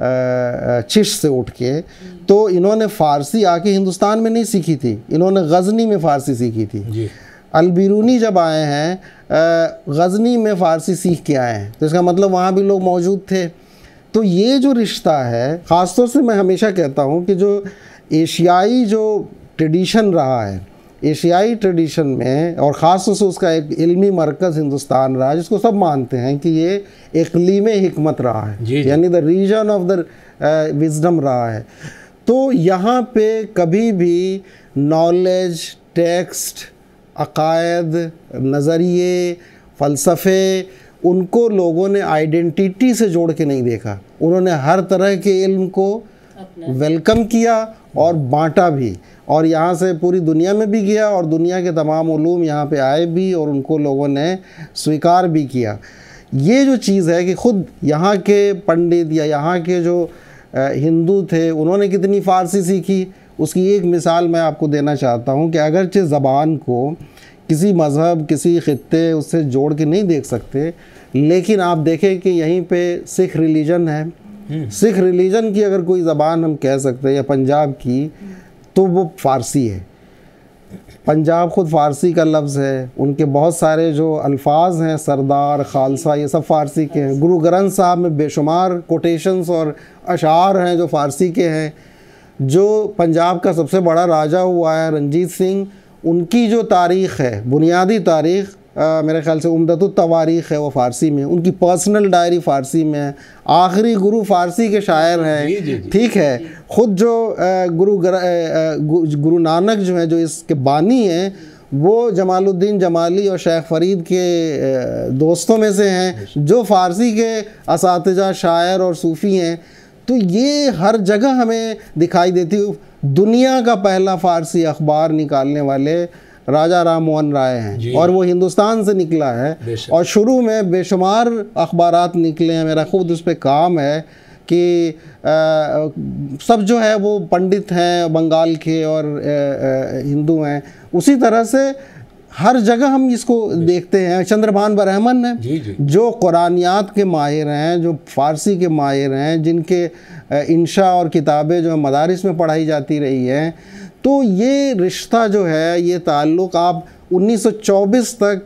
B: चिश से उठ के तो इन्होंने फ़ारसी आके हिंदुस्तान में नहीं सीखी थी इन्होंने गज़नी में फ़ारसी सीखी थी अलबिरूनी जब आए हैं गज़नी में फ़ारसी सीख के आए हैं तो इसका मतलब वहाँ भी लोग मौजूद थे तो ये जो रिश्ता है ख़ासतौर से मैं हमेशा कहता हूँ कि जो एशियाई जो ट्रेडिशन रहा है एशियाई ट्रेडिशन में और ख़ास तौर से उसका एक इल्मी मरकज़ हिंदुस्तान रहा जिसको सब मानते हैं कि ये इकलीम हमत रहा है यानी the reason of the wisdom रहा है तो यहाँ पे कभी भी नॉलेज टेक्स्ट अकायद नज़रिए फ़लसफ़े उनको लोगों ने आइडेंटिटी से जोड़ के नहीं देखा उन्होंने हर तरह के इल्म को वेलकम किया और बांटा भी और यहाँ से पूरी दुनिया में भी गया और दुनिया के तमाम ूम यहाँ पे आए भी और उनको लोगों ने स्वीकार भी किया ये जो चीज़ है कि ख़ुद यहाँ के पंडित या यहाँ के जो हिंदू थे उन्होंने कितनी फ़ारसी सीखी उसकी एक मिसाल मैं आपको देना चाहता हूँ कि अगरचे ज़बान को किसी मज़हब किसी ख़त्े उससे जोड़ के नहीं देख सकते लेकिन आप देखें कि यहीं पे सिख रिलीजन है हम्म। सिख रिलीजन की अगर कोई ज़बान हम कह सकते हैं या पंजाब की तो वो फ़ारसी है पंजाब ख़ुद फ़ारसी का लफ्ज़ है उनके बहुत सारे जो अल्फाज हैं सरदार खालसा ये सब फ़ारसी के हैं गुरु ग्रंथ साहब में बेशुमार कोटेशंस और अशार हैं जो फ़ारसी के हैं जो पंजाब का सबसे बड़ा राजा हुआ है रंजीत सिंह उनकी जो तारीख़ है बुनियादी तारीख़ आ, मेरे ख्याल से उमदत तवारीख है वो फ़ारसी में उनकी पर्सनल डायरी फ़ारसी में है आखिरी गुरु फ़ारसी के शायर हैं ठीक है ख़ुद जो गुरु गुरु नानक जो हैं जो इसके बानी हैं वो जमालुद्दीन जमाली और शेख फरीद के दोस्तों में से हैं जो फ़ारसी के इस शायर और सूफ़ी हैं तो ये हर जगह हमें दिखाई देती दुनिया का पहला फ़ारसी अखबार निकालने वाले राजा राम मोहन राय हैं और वो हिंदुस्तान से निकला है और शुरू में बेशुमार अखबार निकले हैं मेरा खुद उस पर काम है कि आ, सब जो है वो पंडित हैं बंगाल के और हिंदू हैं उसी तरह से हर जगह हम इसको देखते हैं चंद्रभान बरहमन हैं जो कुरानियात के माहिर हैं जो फ़ारसी के माहिर हैं जिनके इंशा और किताबें जो मदारस में पढ़ाई जाती रही हैं तो ये रिश्ता जो है ये ताल्लुक़ आप 1924 तक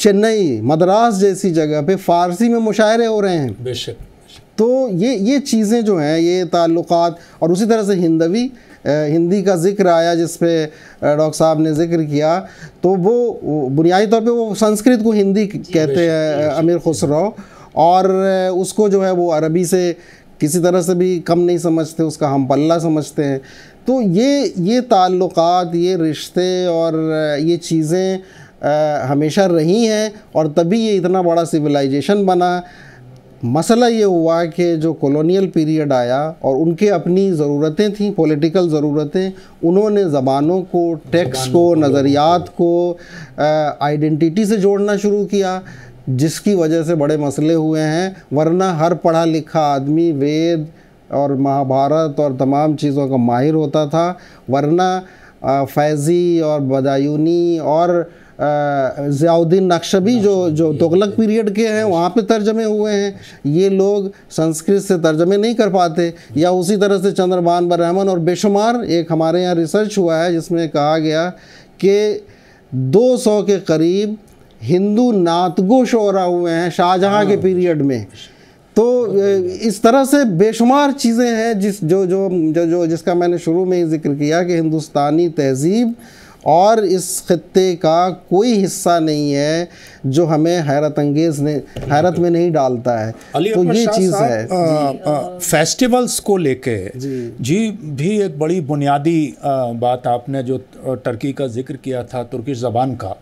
B: चेन्नई मद्रास जैसी जगह पे फ़ारसी में मुशायरे हो रहे हैं
A: बेशक
B: तो ये ये चीज़ें जो हैं ये ताल्लुक़ और उसी तरह से हिंदवी हिंदी का जिक्र आया जिस पे डॉक्टर साहब ने जिक्र किया तो वो बुनियादी तौर पे वो संस्कृत को हिंदी कहते हैं अमीर खुसरो और उसको जो है वो अरबी से किसी तरह से भी कम नहीं समझते उसका हम पल्ला समझते हैं तो ये ये ताल्लुकात ये रिश्ते और ये चीज़ें हमेशा रही हैं और तभी ये इतना बड़ा सिविलाइजेशन बना मसला ये हुआ कि जो कॉलोनियल पीरियड आया और उनके अपनी ज़रूरतें थीं पॉलिटिकल ज़रूरतें उन्होंने ज़बानों को टेक्स्ट को नज़रियात को आइडेंटिटी से जोड़ना शुरू किया जिसकी वजह से बड़े मसले हुए हैं वरना हर पढ़ा लिखा आदमी वेद और महाभारत और तमाम चीज़ों का माहिर होता था वरना फैज़ी और बदायूनी और ज़ियाउद्दीन नक्शबी जो जो तुगलक पीरियड के हैं वहाँ पे तर्जमे हुए हैं ये लोग संस्कृत से तर्जमे नहीं कर पाते या उसी तरह से चंद्रबान बरहमन और बेशुमार एक हमारे यहाँ रिसर्च हुआ है जिसमें कहा गया कि 200 के करीब हिंदू नातगो शोरा हुए हैं शाहजहाँ के हाँ। पीरियड में तो इस तरह से बेशुमार चीज़ें हैं जिस जो जो जो जो जिसका मैंने शुरू में ही जिक्र किया कि हिंदुस्तानी तहजीब और इस ख़त्े का कोई हिस्सा नहीं है जो हमें हैरत अंगेज़ ने हैरत में नहीं डालता है तो ये चीज़ है आ, आ, फेस्टिवल्स को लेके जी,
A: जी भी एक बड़ी बुनियादी बात आपने जो टर्की का जिक्र किया था तुर्की ज़बान का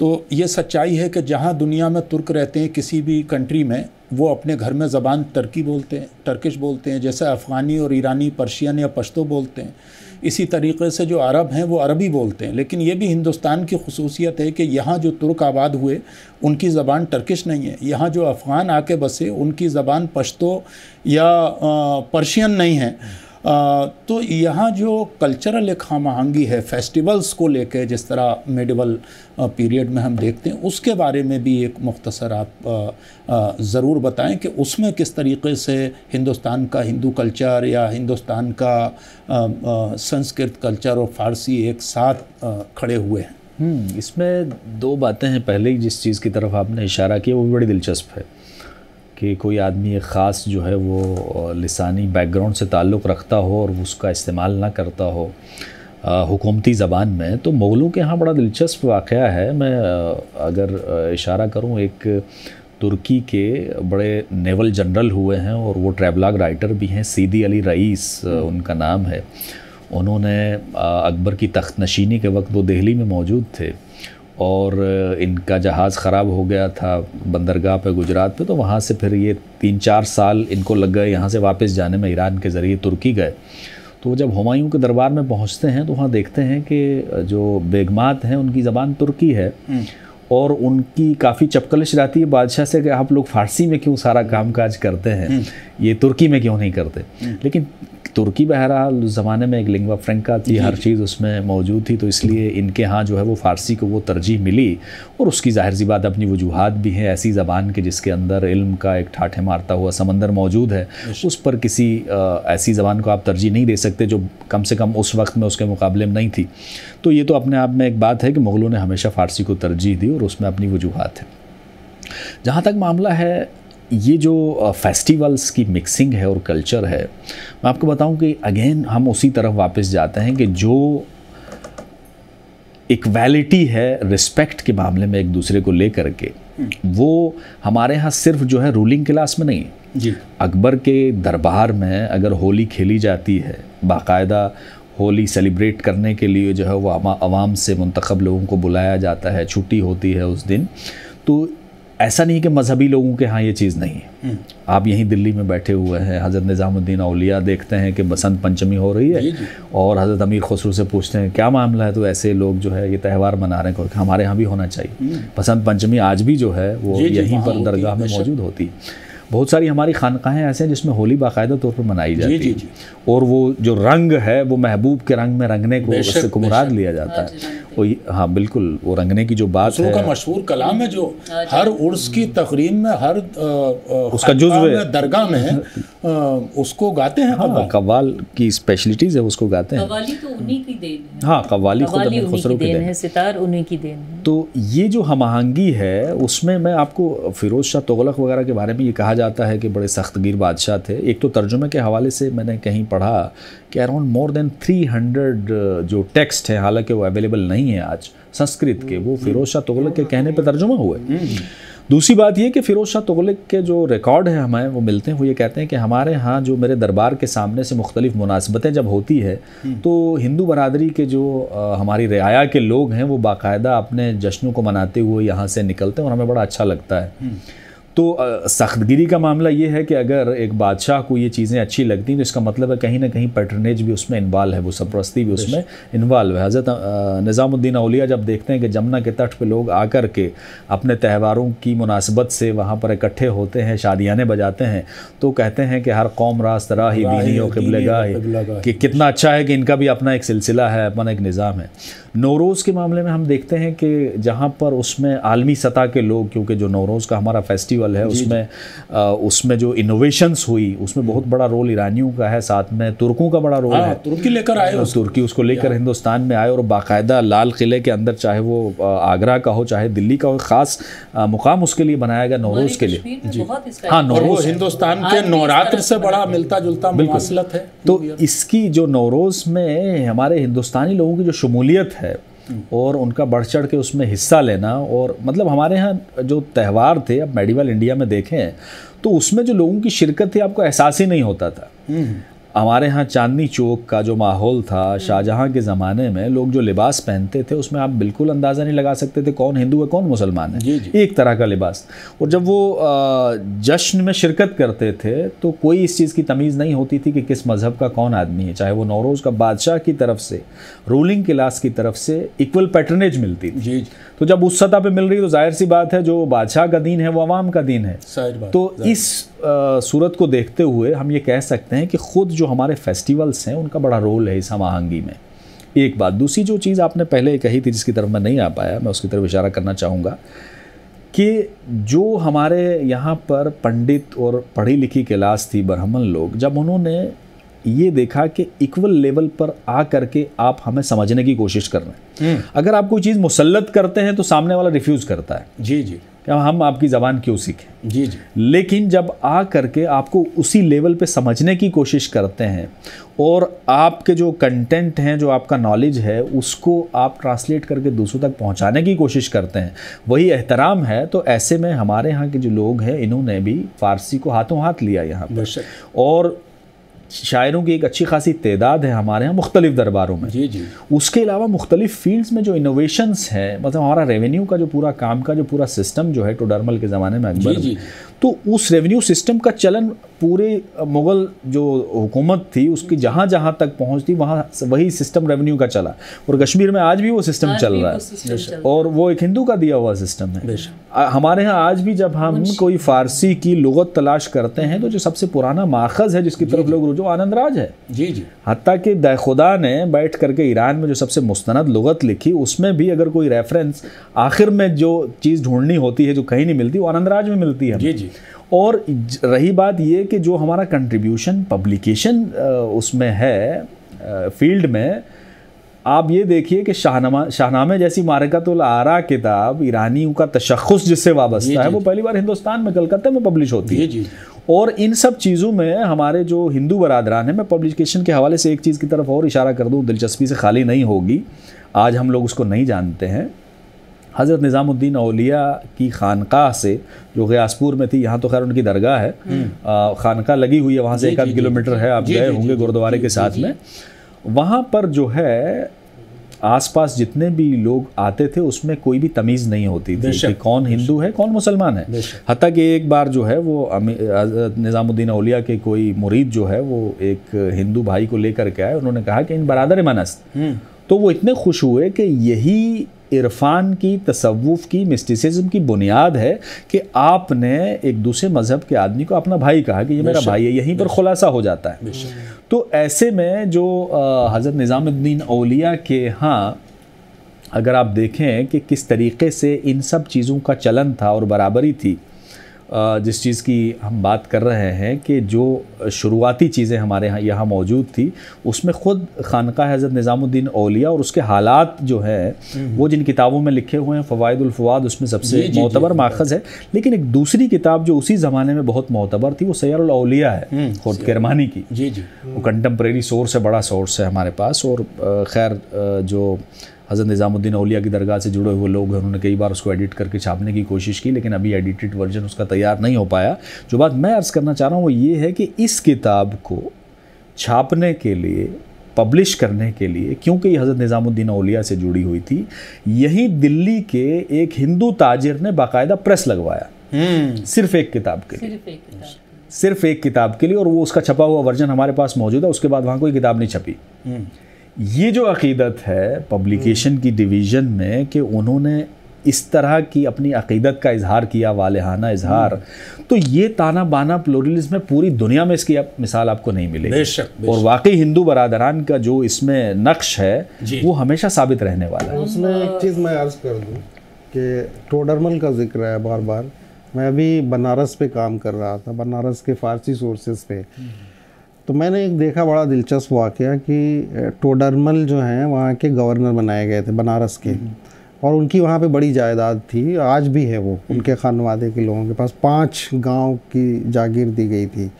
A: तो ये सच्चाई है कि जहाँ दुनिया में तुर्क रहते हैं किसी भी कंट्री में वो अपने घर में ज़बान तर्की बोलते हैं टर्किश बोलते हैं जैसे अफ़गानी और ईरानी पर्शियन या पश्तो बोलते हैं इसी तरीके से जो अरब हैं वो अरबी बोलते हैं लेकिन ये भी हिंदुस्तान की खसूसियत है कि यहाँ जो तुर्क आबाद हुए उनकी ज़बान टर्किश नहीं है यहाँ जो अफ़गान आके बसे उनकी ज़बान पश्तो या पर्शियन नहीं है तो यहाँ जो कल्चरल एक हम आहंगी है फेस्टिवल्स को लेकर जिस तरह मेडिवल पीरियड में हम देखते हैं उसके बारे में भी एक मुख्तसर आप ज़रूर बताएं कि उसमें किस तरीके से हिंदुस्तान का हिंदू कल्चर या हिंदुस्तान का संस्कृत कल्चर और फ़ारसी एक साथ खड़े हुए हैं
D: हम्म, इसमें दो बातें हैं पहले ही जिस चीज़ की तरफ आपने इशारा किया वो भी बड़ी दिलचस्प है कि कोई आदमी एक ख़ास जो है वो लसानी बैकग्राउंड से ताल्लुक़ रखता हो और उसका इस्तेमाल ना करता हो हुकूमती ज़बान में तो मुग़लों के यहाँ बड़ा दिलचस्प वाक़ है मैं अगर इशारा करूँ एक तुर्की के बड़े नेवल जनरल हुए हैं और वो ट्रैवलाग राइटर भी हैं सीदी अली रईस हम्म। उनका नाम है उन्होंने अकबर की तख्त नशीनी के वक्त वो दिल्ली में मौजूद थे और इनका जहाज़ ख़राब हो गया था बंदरगाह पे गुजरात पे तो वहाँ से फिर ये तीन चार साल इनको लग गए यहाँ से वापस जाने में ईरान के ज़रिए तुर्की गए तो जब हुमायूं के दरबार में पहुँचते हैं तो वहाँ देखते हैं कि जो बेगमात हैं उनकी ज़बान तुर्की है हम्म। और उनकी काफ़ी चपकलिश रहती है बादशाह से कि आप लोग फ़ारसी में क्यों सारा काम काज करते हैं हम्म। ये तुर्की में क्यों नहीं करते हम्म। लेकिन तुर्की बहरहाल उस ज़माने में एक लिंगवा फ्रेंका थी हर चीज़ उसमें मौजूद थी तो इसलिए इनके यहाँ जो है वो फ़ारसी को वो तरजीह मिली और उसकी ज़ाहिर सी बात अपनी वजूहत भी है ऐसी ज़बान के जिसके अंदर इल्म का एक ठाठे मारता हुआ समंदर मौजूद है उस पर किसी ऐसी ज़बान को आप तरजीह नहीं दे सकते जो कम से कम उस वक्त में उसके मुकाबले में नहीं थी तो ये तो अपने आप में एक बात है कि मुग़लों ने हमेशा फ़ारसी को तरजीह दी और उसमें अपनी वजूहत है जहाँ तक मामला है ये जो फेस्टिवल्स की मिक्सिंग है और कल्चर है मैं आपको बताऊं कि अगेन हम उसी तरफ वापस जाते हैं कि जो इक्वालिटी है रिस्पेक्ट के मामले में एक दूसरे को लेकर के हम्म। वो हमारे यहाँ सिर्फ जो है रूलिंग क्लास में नहीं जी अकबर के दरबार में अगर होली खेली जाती है बाकायदा होली सेलिब्रेट करने के लिए जो है वो आवाम से मंतखब लोगों को बुलाया जाता है छुट्टी होती है उस दिन तो ऐसा नहीं कि मजहबी लोगों के यहाँ ये चीज़ नहीं है हम्म। आप यहीं दिल्ली में बैठे हुए हैं हज़रत निज़ामुद्दीन अलिया देखते हैं कि बसंत पंचमी हो रही है और हज़रत अमीर खसरू से पूछते हैं क्या मामला है तो ऐसे लोग जो है ये त्यौहार मना रहे हैं हमारे यहाँ भी होना चाहिए हम्म। बसंत पंचमी आज भी जो है वो यहीं पर दरगाह में मौजूद होती है बहुत सारी हमारी खानकाहें ऐसे हैं जिसमें होली बाकायदा तौर पर मनाई जाती जी, जी, है और वो जो रंग है वो महबूब के रंग में रंगने को मुराद लिया जाता हाँ है हाँ वो हाँ बिल्कुल वो रंगने की जो बात है का
A: मशहूर कलाम है जो हाँ हर उर्स की तकरीब में हर उसका जुज्व दरगाह में
D: उसको गाते हैं हाँ, कव्वाल की स्पेशलिटीज है उसको गाते हैं
C: तो
D: हाँ कव्वाली खुद अमीर खुसरो की देन है
C: सितार उन्हीं की देन है
D: तो ये जो हम आहंगी है उसमें मैं आपको फिरोज शाह तोगलक वगैरह के बारे में ये कहा जाता है कि बड़े सख्तगीर बादशाह थे एक तो तर्जुमे के हवाले से मैंने कहीं पढ़ा कि अराउंड मोर देन 300 जो टेक्स्ट हैं हालांकि वो अवेलेबल नहीं है आज संस्कृत के वो हम्म। फिरोज शाह तुगलक के कहने पर तर्जुमा हुए हम्म। दूसरी बात यह कि फ़िरोज़ शाह तुगलक के जो रिकॉर्ड हैं हमें वो मिलते हैं वो ये कहते हैं कि हमारे यहाँ जो मेरे दरबार के सामने से मुख्तलिफ मुनासबतें जब होती है हम्म। तो हिंदू बरदरी के जो हमारी रियाया के लोग हैं वो बाकायदा अपने जश्नों को मनाते हुए यहाँ से निकलते हैं और हमें बड़ा अच्छा लगता है तो सख्तगिरी का मामला ये है कि अगर एक बादशाह को ये चीज़ें अच्छी लगती तो इसका मतलब है कहीं ना कहीं पटरनेज भी उसमें इन्वाल्व है वो सरप्रस्ती भी उसमें इन्वाल्व है हज़रत निज़ामुद्दीन अलिया जब देखते हैं कि जमुना के तट पर लोग आकर के अपने त्यौहारों की मुनासबत से वहाँ पर इकट्ठे होते हैं शादियाने बजाते हैं तो कहते हैं कि हर कौम रास्त राही कि कितना अच्छा है कि इनका भी अपना एक सिलसिला है अपना एक निज़ाम है नवरोज़ के मामले में हम देखते हैं कि जहाँ पर उसमें आलमी सतह के लोग क्योंकि जो नवरोज़ का हमारा फेस्टिवल है उसमें आ, उसमें जो इनोवेशंस हुई उसमें बहुत बड़ा रोल ईरानियों का है साथ में तुर्कों का बड़ा रोल आ, हाँ, है तुर्की लेकर आए तुर्की उसको लेकर हिंदुस्तान में आए और बाकायदा लाल किले के अंदर चाहे वो आगरा का हो चाहे दिल्ली का हो ख़ास मुकाम उसके लिए बनाया गया नवरोज़ के लिए
A: हाँ नवरोज़ हिंदुस्तान के नवरात्र से बड़ा
D: मिलता जुलता है तो इसकी जो नवरोज़ में हमारे हिंदुस्तानी लोगों की जो शमूलियत है है और उनका बढ़ चढ़ के उसमें हिस्सा लेना और मतलब हमारे यहाँ जो त्यौहार थे अब मेडिवल इंडिया में देखें तो उसमें जो लोगों की शिरकत थी आपको एहसास ही नहीं होता था हम्म। हमारे यहाँ चांदनी चौक का जो माहौल था शाहजहाँ के ज़माने में लोग जो लिबास पहनते थे उसमें आप बिल्कुल अंदाज़ा नहीं लगा सकते थे कौन हिंदू है कौन मुसलमान है जी जी। एक तरह का लिबास और जब वो जश्न में शिरकत करते थे तो कोई इस चीज़ की तमीज़ नहीं होती थी कि किस मज़हब का कौन आदमी है चाहे वो नौरोज़ का बादशाह की तरफ से रूलिंग क्लास की तरफ से इक्वल पैटर्नेज मिलती थी जी, जी। तो जब उस सतह पे मिल रही है तो जाहिर सी बात है जो बादशाह का दिन है वो आवाम का दिन है
C: बात, तो इस
D: सूरत को देखते हुए हम ये कह सकते हैं कि खुद जो हमारे फेस्टिवल्स हैं उनका बड़ा रोल है इस हम आहंगी में एक बात दूसरी जो चीज़ आपने पहले कही थी जिसकी तरफ मैं नहीं आ पाया मैं उसकी तरफ इशारा करना चाहूँगा कि जो हमारे यहाँ पर पंडित और पढ़ी लिखी क्लास थी ब्राह्मण लोग जब उन्होंने ये देखा कि इक्वल लेवल पर आ करके आप हमें समझने की कोशिश कर रहे हैं हम्म। अगर आप कोई चीज़ मुसलत करते हैं तो सामने वाला रिफ्यूज़ करता है जी जी क्या हम आपकी ज़बान क्यों सीखें जी जी लेकिन जब आ करके आपको उसी लेवल पे समझने की कोशिश करते हैं और आपके जो कंटेंट हैं जो आपका नॉलेज है उसको आप ट्रांसलेट करके दूसरों तक पहुंचाने की कोशिश करते हैं वही एहतराम है तो ऐसे में हमारे यहाँ के जो लोग हैं इन्होंने भी फ़ारसी को हाथों हाथ लिया यहाँ पर और शायरों की एक अच्छी खासी तदाद है हमारे यहाँ मुख्तलिफ दरबारों में जी जी उसके अलावा मुख्तलिफ फील्ड्स में जो इनोवेशंस हैं मतलब हमारा रेवेन्यू का जो पूरा काम का जो पूरा सिस्टम जो है टोडरमल के ज़माने में अकबर जी, जी। तो उस रेवेन्यू सिस्टम का चलन पूरे मुग़ल जो हुकूमत थी उसकी जहाँ जहाँ तक पहुँचती वहाँ वही सिस्टम रेवेन्यू का चला और कश्मीर में आज भी वो सिस्टम चल रहा है और वो एक हिंदू का दिया हुआ सिस्टम है हमारे यहाँ आज भी जब हम कोई फारसी की लुगत तलाश करते हैं तो जो सबसे पुराना माखज़ है जिसकी तरफ लोग रुझो आनंद राज है जी जी हती कि दुदा ने बैठ करके ईरान में जो सबसे मुस्ंद लुगत लिखी उसमें भी अगर कोई रेफरेंस आखिर में जो चीज़ ढूंढनी होती है जो कहीं नहीं मिलती वो आनंद राज में मिलती है जी जी और रही बात ये कि जो हमारा कंट्रीब्यूशन पब्लिकेशन उसमें है फील्ड में आप ये देखिए कि शाहनामा शाहनामे जैसी मारकतुल आरा किताब ईरानियों का तशखस जिससे वाबस्ता है वो पहली बार हिंदुस्तान में कलकत्ते में पब्लिश होती है और इन सब चीज़ों में हमारे जो हिंदू बरदरान हैं मैं पब्लिकेशन के हवाले से एक चीज़ की तरफ और इशारा कर दूँ दिलचस्पी से खाली नहीं होगी आज हम लोग उसको नहीं जानते हैं हज़रत निज़ामुद्दीन अलिया की खानकाह से जो गयासपुर में थी यहाँ तो खैर उनकी दरगाह है हम्म। खानका लगी हुई है वहाँ से एक आध किलोमीटर है आप गए होंगे गुरुद्वारे के साथ में वहाँ पर जो है आसपास जितने भी लोग आते थे उसमें कोई भी तमीज़ नहीं होती थी कि कौन हिंदू है कौन मुसलमान है हती कि एक बार जो है वो निज़ामुद्दीन अलिया के कोई मुरीद जो है वो एक हिंदू भाई को लेकर के आए उन्होंने कहा कि इन बरदर मनस्त हम्म। तो वो इतने खुश हुए कि यही इरफान की तसवुफ़ की मिस्टिसिज्म की बुनियाद है कि आपने एक दूसरे मज़हब के आदमी को अपना भाई कहा कि ये मेरा भाई है यहीं पर खुलासा हो जाता है तो ऐसे में जो हज़रत निज़ामुद्दीन अलिया के यहाँ अगर आप देखें कि किस तरीके से इन सब चीज़ों का चलन था और बराबरी थी जिस चीज़ की हम बात कर रहे हैं कि जो शुरुआती चीज़ें हमारे यहाँ यहाँ मौजूद थी उसमें ख़ुद खानका हज़रत निज़ामुद्दीन अलिया और उसके हालात जो है हम्म। वो जिन किताबों में लिखे हुए हैं फ़वादलफवाद उसमें सबसे मोतबर माखज़ है लेकिन एक दूसरी किताब जो उसी ज़माने में बहुत मोतबर थी वो सैरलिया है हम्म, खुद किरमानी की जी जी वो कंटम्प्रेरी सोर्स है बड़ा सोर्स है हमारे पास और खैर जो हज़रत निज़ामुद्दीन अलिया की दरगाह से जुड़े हुए लोग हैं उन्होंने कई बार उसको एडिट करके छापने की कोशिश की लेकिन अभी एडिटेड वर्जन उसका तैयार नहीं हो पाया जो बात मैं अर्ज़ करना चाह रहा हूँ वो ये है कि इस किताब को छापने के लिए पब्लिश करने के लिए क्योंकि ये हज़रत निज़ामुद्दीन अलिया से जुड़ी हुई थी यही दिल्ली के एक हिंदू ताजिर ने बाकायदा प्रेस लगवाया हम्म। सिर्फ एक किताब के लिए सिर्फ एक किताब के लिए और वो उसका छपा हुआ वर्जन हमारे पास मौजूद है उसके बाद वहाँ कोई किताब नहीं छपी हम्म। ये जो अकीदत है पब्लिकेशन की डिवीज़न में कि उन्होंने इस तरह की अपनी अकीदत का इजहार किया वालेहाना इजहार हम्म। तो ये ताना बाना प्लोरलिज्म में पूरी दुनिया में इसकी आप, मिसाल आपको नहीं मिलेगी बेशक, बेशक। और वाकई हिंदू बरदरान का जो इसमें नक्श है वो हमेशा साबित रहने वाला है
B: उसमें एक चीज़ मैं अर्ज़ कर दूँ कि टोडरमल का जिक्र है बार बार मैं अभी बनारस पे काम कर रहा था बनारस के फ़ारसी सोर्सेज पे हम्म। तो मैंने एक देखा बड़ा दिलचस्प वाक्य कि टोडरमल जो हैं वहाँ के गवर्नर बनाए गए थे बनारस के हम्म। और उनकी वहाँ पे बड़ी जायदाद थी आज भी है वो हम्म। उनके खानवादे के लोगों के पास पांच गांव की जागीर दी गई थी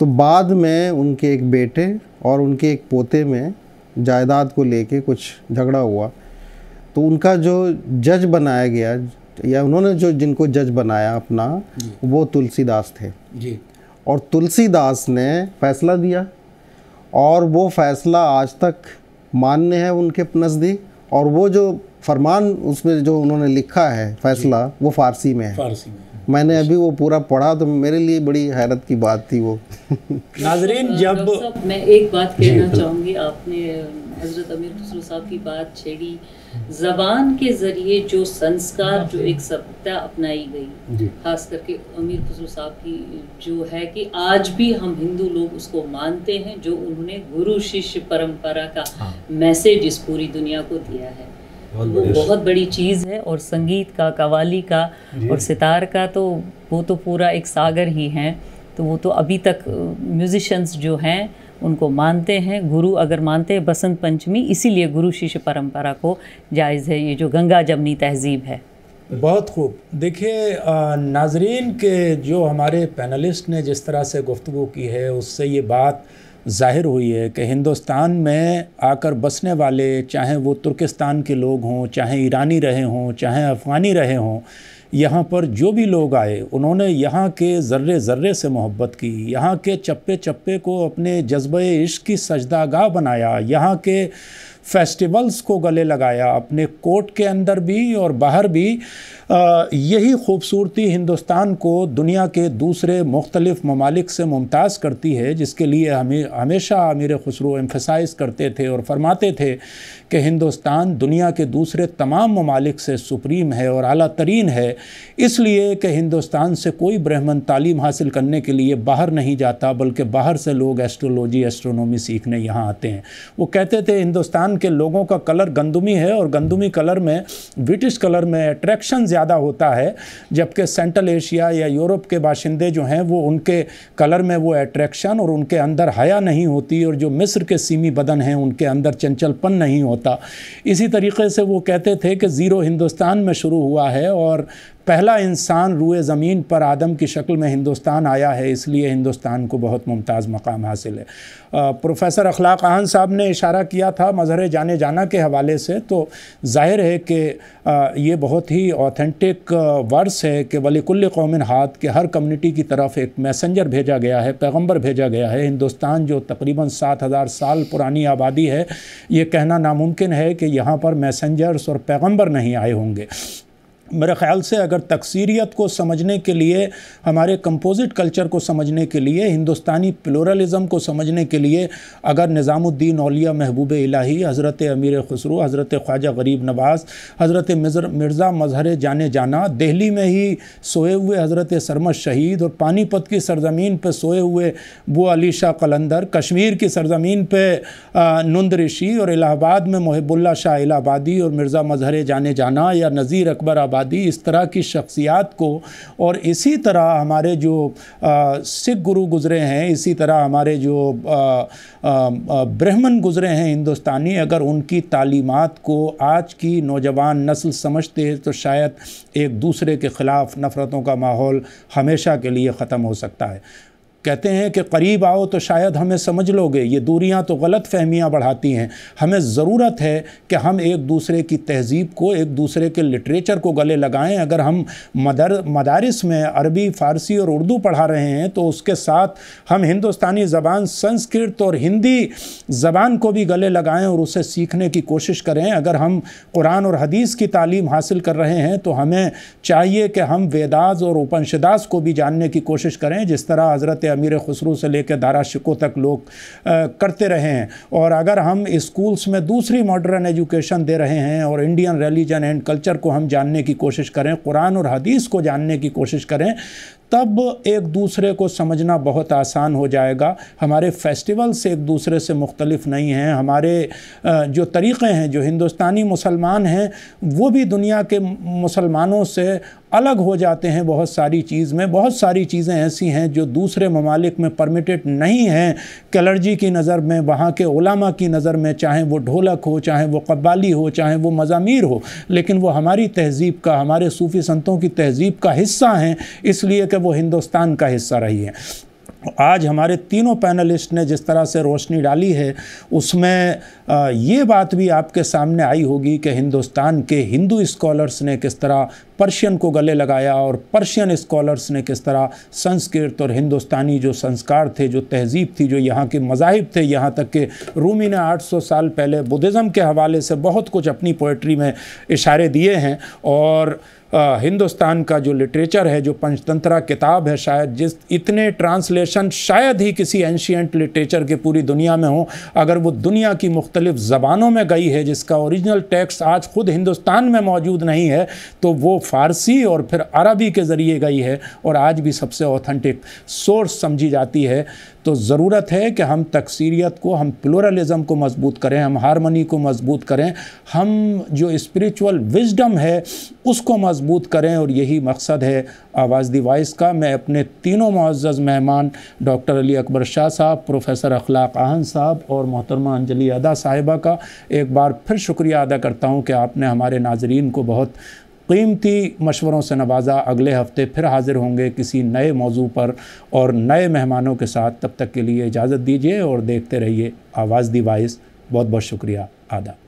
B: तो बाद में उनके एक बेटे और उनके एक पोते में जायदाद को लेके कुछ झगड़ा हुआ तो उनका जो जज बनाया गया या उन्होंने जो जिनको जज बनाया अपना वो तुलसीदास थे जी और तुलसीदास ने फैसला दिया और वो फैसला आज तक मान्य है उनके नज़दीक और वो जो फरमान उसमें जो उन्होंने लिखा है फैसला वो फारसी में है फारसी में मैंने अभी वो पूरा पढ़ा तो मेरे लिए बड़ी हैरत की बात थी वो
A: नाजरीन जब मैं एक
C: बात कहना चाहूँगी आपने हजरत अमीर साहब की बात छेड़ी जबान के जरिए जो संस्कार जो एक सभ्यता अपनाई गई खास करके अमीर खसरू साहब की जो है कि आज भी हम हिंदू लोग उसको मानते हैं जो उन्होंने गुरु शिष्य परंपरा का मैसेज हाँ। इस पूरी दुनिया को दिया है वो बहुत बड़ी चीज़ है और संगीत का कवाली का और सितार का तो वो तो पूरा एक सागर ही है तो वो तो अभी तक म्यूजिशंस जो हैं उनको मानते हैं गुरु अगर मानते हैं बसंत पंचमी इसीलिए गुरु शिष्य परंपरा को जायज़ है ये जो गंगा जमनी तहजीब है
A: बहुत खूब देखिए नाजरीन के जो हमारे पैनलिस्ट ने जिस तरह से गुफ्तु की है उससे ये बात ज़ाहिर हुई है कि हिंदुस्तान में आकर बसने वाले चाहे वो तुर्किस्तान के लोग हों चाहे ईरानी रहे हों चाहे अफ़गानी रहे हों यहाँ पर जो भी लोग आए उन्होंने यहाँ के ज़र्रे ज़र्रे से मोहब्बत की यहाँ के चप्पे चप्पे को अपने जज्ब इश्क की सजदागाह बनाया यहाँ के फेस्टिवल्स को गले लगाया अपने कोर्ट के अंदर भी और बाहर भी यही खूबसूरती हिंदुस्तान को दुनिया के दूसरे मुख्तलिफ ममालिक से मुमताज़ करती है जिसके लिए हमें हमेशा अमीर खसरू एम्फसाइज करते थे और फरमाते थे कि हिंदुस्तान दुनिया के दूसरे तमाम ममालिक से सुप्रीम है और अला तरीन है इसलिए कि हिंदुस्तान से कोई ब्रह्मन तालीम हासिल करने के लिए बाहर नहीं जाता बल्कि बाहर से लोग एस्ट्रोलॉजी एस्ट्रोनॉमी सीखने यहाँ आते हैं वो कहते थे हिंदुस्तान पाकिस्तान के लोगों का कलर गंदुमी है और गंदुमी कलर में ब्रिटिश कलर में अट्रैक्शन ज़्यादा होता है जबकि सेंट्रल एशिया या यूरोप के बाशिंदे जो हैं वो उनके कलर में वो अट्रैक्शन और उनके अंदर हया नहीं होती और जो मिस्र के सीमी बदन हैं उनके अंदर चंचलपन नहीं होता इसी तरीके से वो कहते थे कि ज़ीरो हिंदुस्तान में शुरू हुआ है और पहला इंसान रूए ज़मीन पर आदम की शक्ल में हिंदुस्तान आया है इसलिए हिंदुस्तान को बहुत मुमताज़ मकाम हासिल है प्रोफेसर अखलाक आहन साहब ने इशारा किया था मज़हर जाने जाना के हवाले से तो जाहिर है कि ये बहुत ही ऑथेंटिक वर्स है कि वलीकुल्ल कौमिन हाथ के हर कम्युनिटी की तरफ एक मैसेंजर भेजा गया है पैगम्बर भेजा गया है हिंदुस्तान जो तकरीबन सात हज़ार साल पुरानी आबादी है ये कहना नामुमकिन है कि यहाँ पर मैसेंजर्स और पैगम्बर नहीं आए होंगे मेरे ख़्याल से अगर तकसीरीत को समझने के लिए हमारे कंपोजिट कल्चर को समझने के लिए हिंदुस्तानी प्लोरलिज़म को समझने के लिए अगर निज़ामुद्दीन अलिया महबूब इलाही हज़रत अमीर खसरू हज़रत ख्वाजा गरीब नवाज़ हज़रत मिर्ज़ा मजहर जाने जाना दिल्ली में ही सोए हुए हज़रत सरमद शहीद और पानीपत की सरजमीन पर सोए हुए बो अली शाह कलंदर कश्मीर की सरजमीन पर नंद ऋषि और इलाहाबाद में महबुल्ला शाह इलाहाबादी और मिर्ज़ा मजहर जाने जाना या नज़ीर अकबर आबादी आदि इस तरह की शख्सियात को और इसी तरह हमारे जो सिख गुरु गुज़रे हैं इसी तरह हमारे जो ब्राह्मण गुज़रे हैं हिंदुस्तानी अगर उनकी तालीमत को आज की नौजवान नस्ल समझते तो शायद एक दूसरे के ख़िलाफ़ नफ़रतों का माहौल हमेशा के लिए ख़त्म हो सकता है कहते हैं कि करीब आओ तो शायद हमें समझ लोगे ये दूरियां तो गलत फहमियाँ बढ़ाती हैं हमें ज़रूरत है कि हम एक दूसरे की तहजीब को एक दूसरे के लिटरेचर को गले लगाएं अगर हम मदर मदारस में अरबी फ़ारसी और उर्दू पढ़ा रहे हैं तो उसके साथ हम हिंदुस्तानी ज़बान संस्कृत और हिंदी ज़बान को भी गले लगाएँ और उसे सीखने की कोशिश करें अगर हम कुरान और हदीस की तालीम हासिल कर रहे हैं तो हमें चाहिए कि हम वेदाज और उपनिषदास को भी जानने की कोशिश करें जिस तरह हज़रत अमीर खसरू से लेकर दारा शिको तक लोग आ, करते रहे हैं और अगर हम स्कूल्स में दूसरी मॉडर्न एजुकेशन दे रहे हैं और इंडियन रिलीजन एंड कल्चर को हम जानने की कोशिश करें कुरान और हदीस को जानने की कोशिश करें तब एक दूसरे को समझना बहुत आसान हो जाएगा हमारे फेस्टिवल्स एक दूसरे से मुख्तलिफ नहीं हैं हमारे जो तरीक़े हैं जो हिंदुस्तानी मुसलमान हैं वो भी दुनिया के मुसलमानों से अलग हो जाते हैं बहुत सारी चीज़ में बहुत सारी चीज़ें ऐसी हैं जो दूसरे ममालिक में परमिटेड नहीं हैं कलर्जी की नज़र में वहाँ के ओलामा की नज़र में चाहे वो ढोलक हो चाहे वो कब्बाली हो चाहे वो मज़ामीर हो लेकिन वो हमारी तहजीब का हमारे सूफ़ी संतों की तहजीब का हिस्सा हैं इसलिए कि वो हिंदुस्तान का हिस्सा रही है आज हमारे तीनों पैनलिस्ट ने जिस तरह से रोशनी डाली है उसमें ये बात भी आपके सामने आई होगी कि हिंदुस्तान के हिंदू स्कॉलर्स ने किस तरह पर्शियन को गले लगाया और पर्शियन स्कॉलर्स ने किस तरह संस्कृत और हिंदुस्तानी जो संस्कार थे जो तहजीब थी जो यहाँ के मजाहिब थे यहाँ तक कि रूमी ने 800 साल पहले बुद्धिज़्म के हवाले से बहुत कुछ अपनी पोइट्री में इशारे दिए हैं और हिंदुस्तान का जो लिटरेचर है जो पंचतंत्रा किताब है शायद जिस इतने ट्रांसलेशन शायद ही किसी एंशियंट लिटरेचर के पूरी दुनिया में हो अगर वो दुनिया की मुख्तलिफ ज़बानों में गई है जिसका ओरिजिनल टेक्स्ट आज खुद हिंदुस्तान में मौजूद नहीं है तो वो फ़ारसी और फिर अरबी के ज़रिए गई है और आज भी सबसे ऑथेंटिक सोर्स समझी जाती है तो ज़रूरत है कि हम तकसीरीत को हम प्लोरलिज़म को मजबूत करें हम हारमनी को मजबूत करें हम जो स्पिरिचुअल विजडम है उसको मजबूत करें और यही मकसद है आवाज़ दी का मैं अपने तीनों मुआज़ मेहमान डॉक्टर अली अकबर शाह साहब प्रोफेसर अखलाक आहन साहब और मोहतरमा अंजलि अदा साहिबा का एक बार फिर शुक्रिया अदा करता हूँ कि आपने हमारे नाजरीन को बहुत कीमती मशवरों से नवाजा अगले हफ्ते फिर हाज़िर होंगे किसी नए मौजू पर और नए मेहमानों के साथ तब तक के लिए इजाज़त दीजिए और देखते रहिए आवाज़ दी वाइस बहुत बहुत शुक्रिया आदा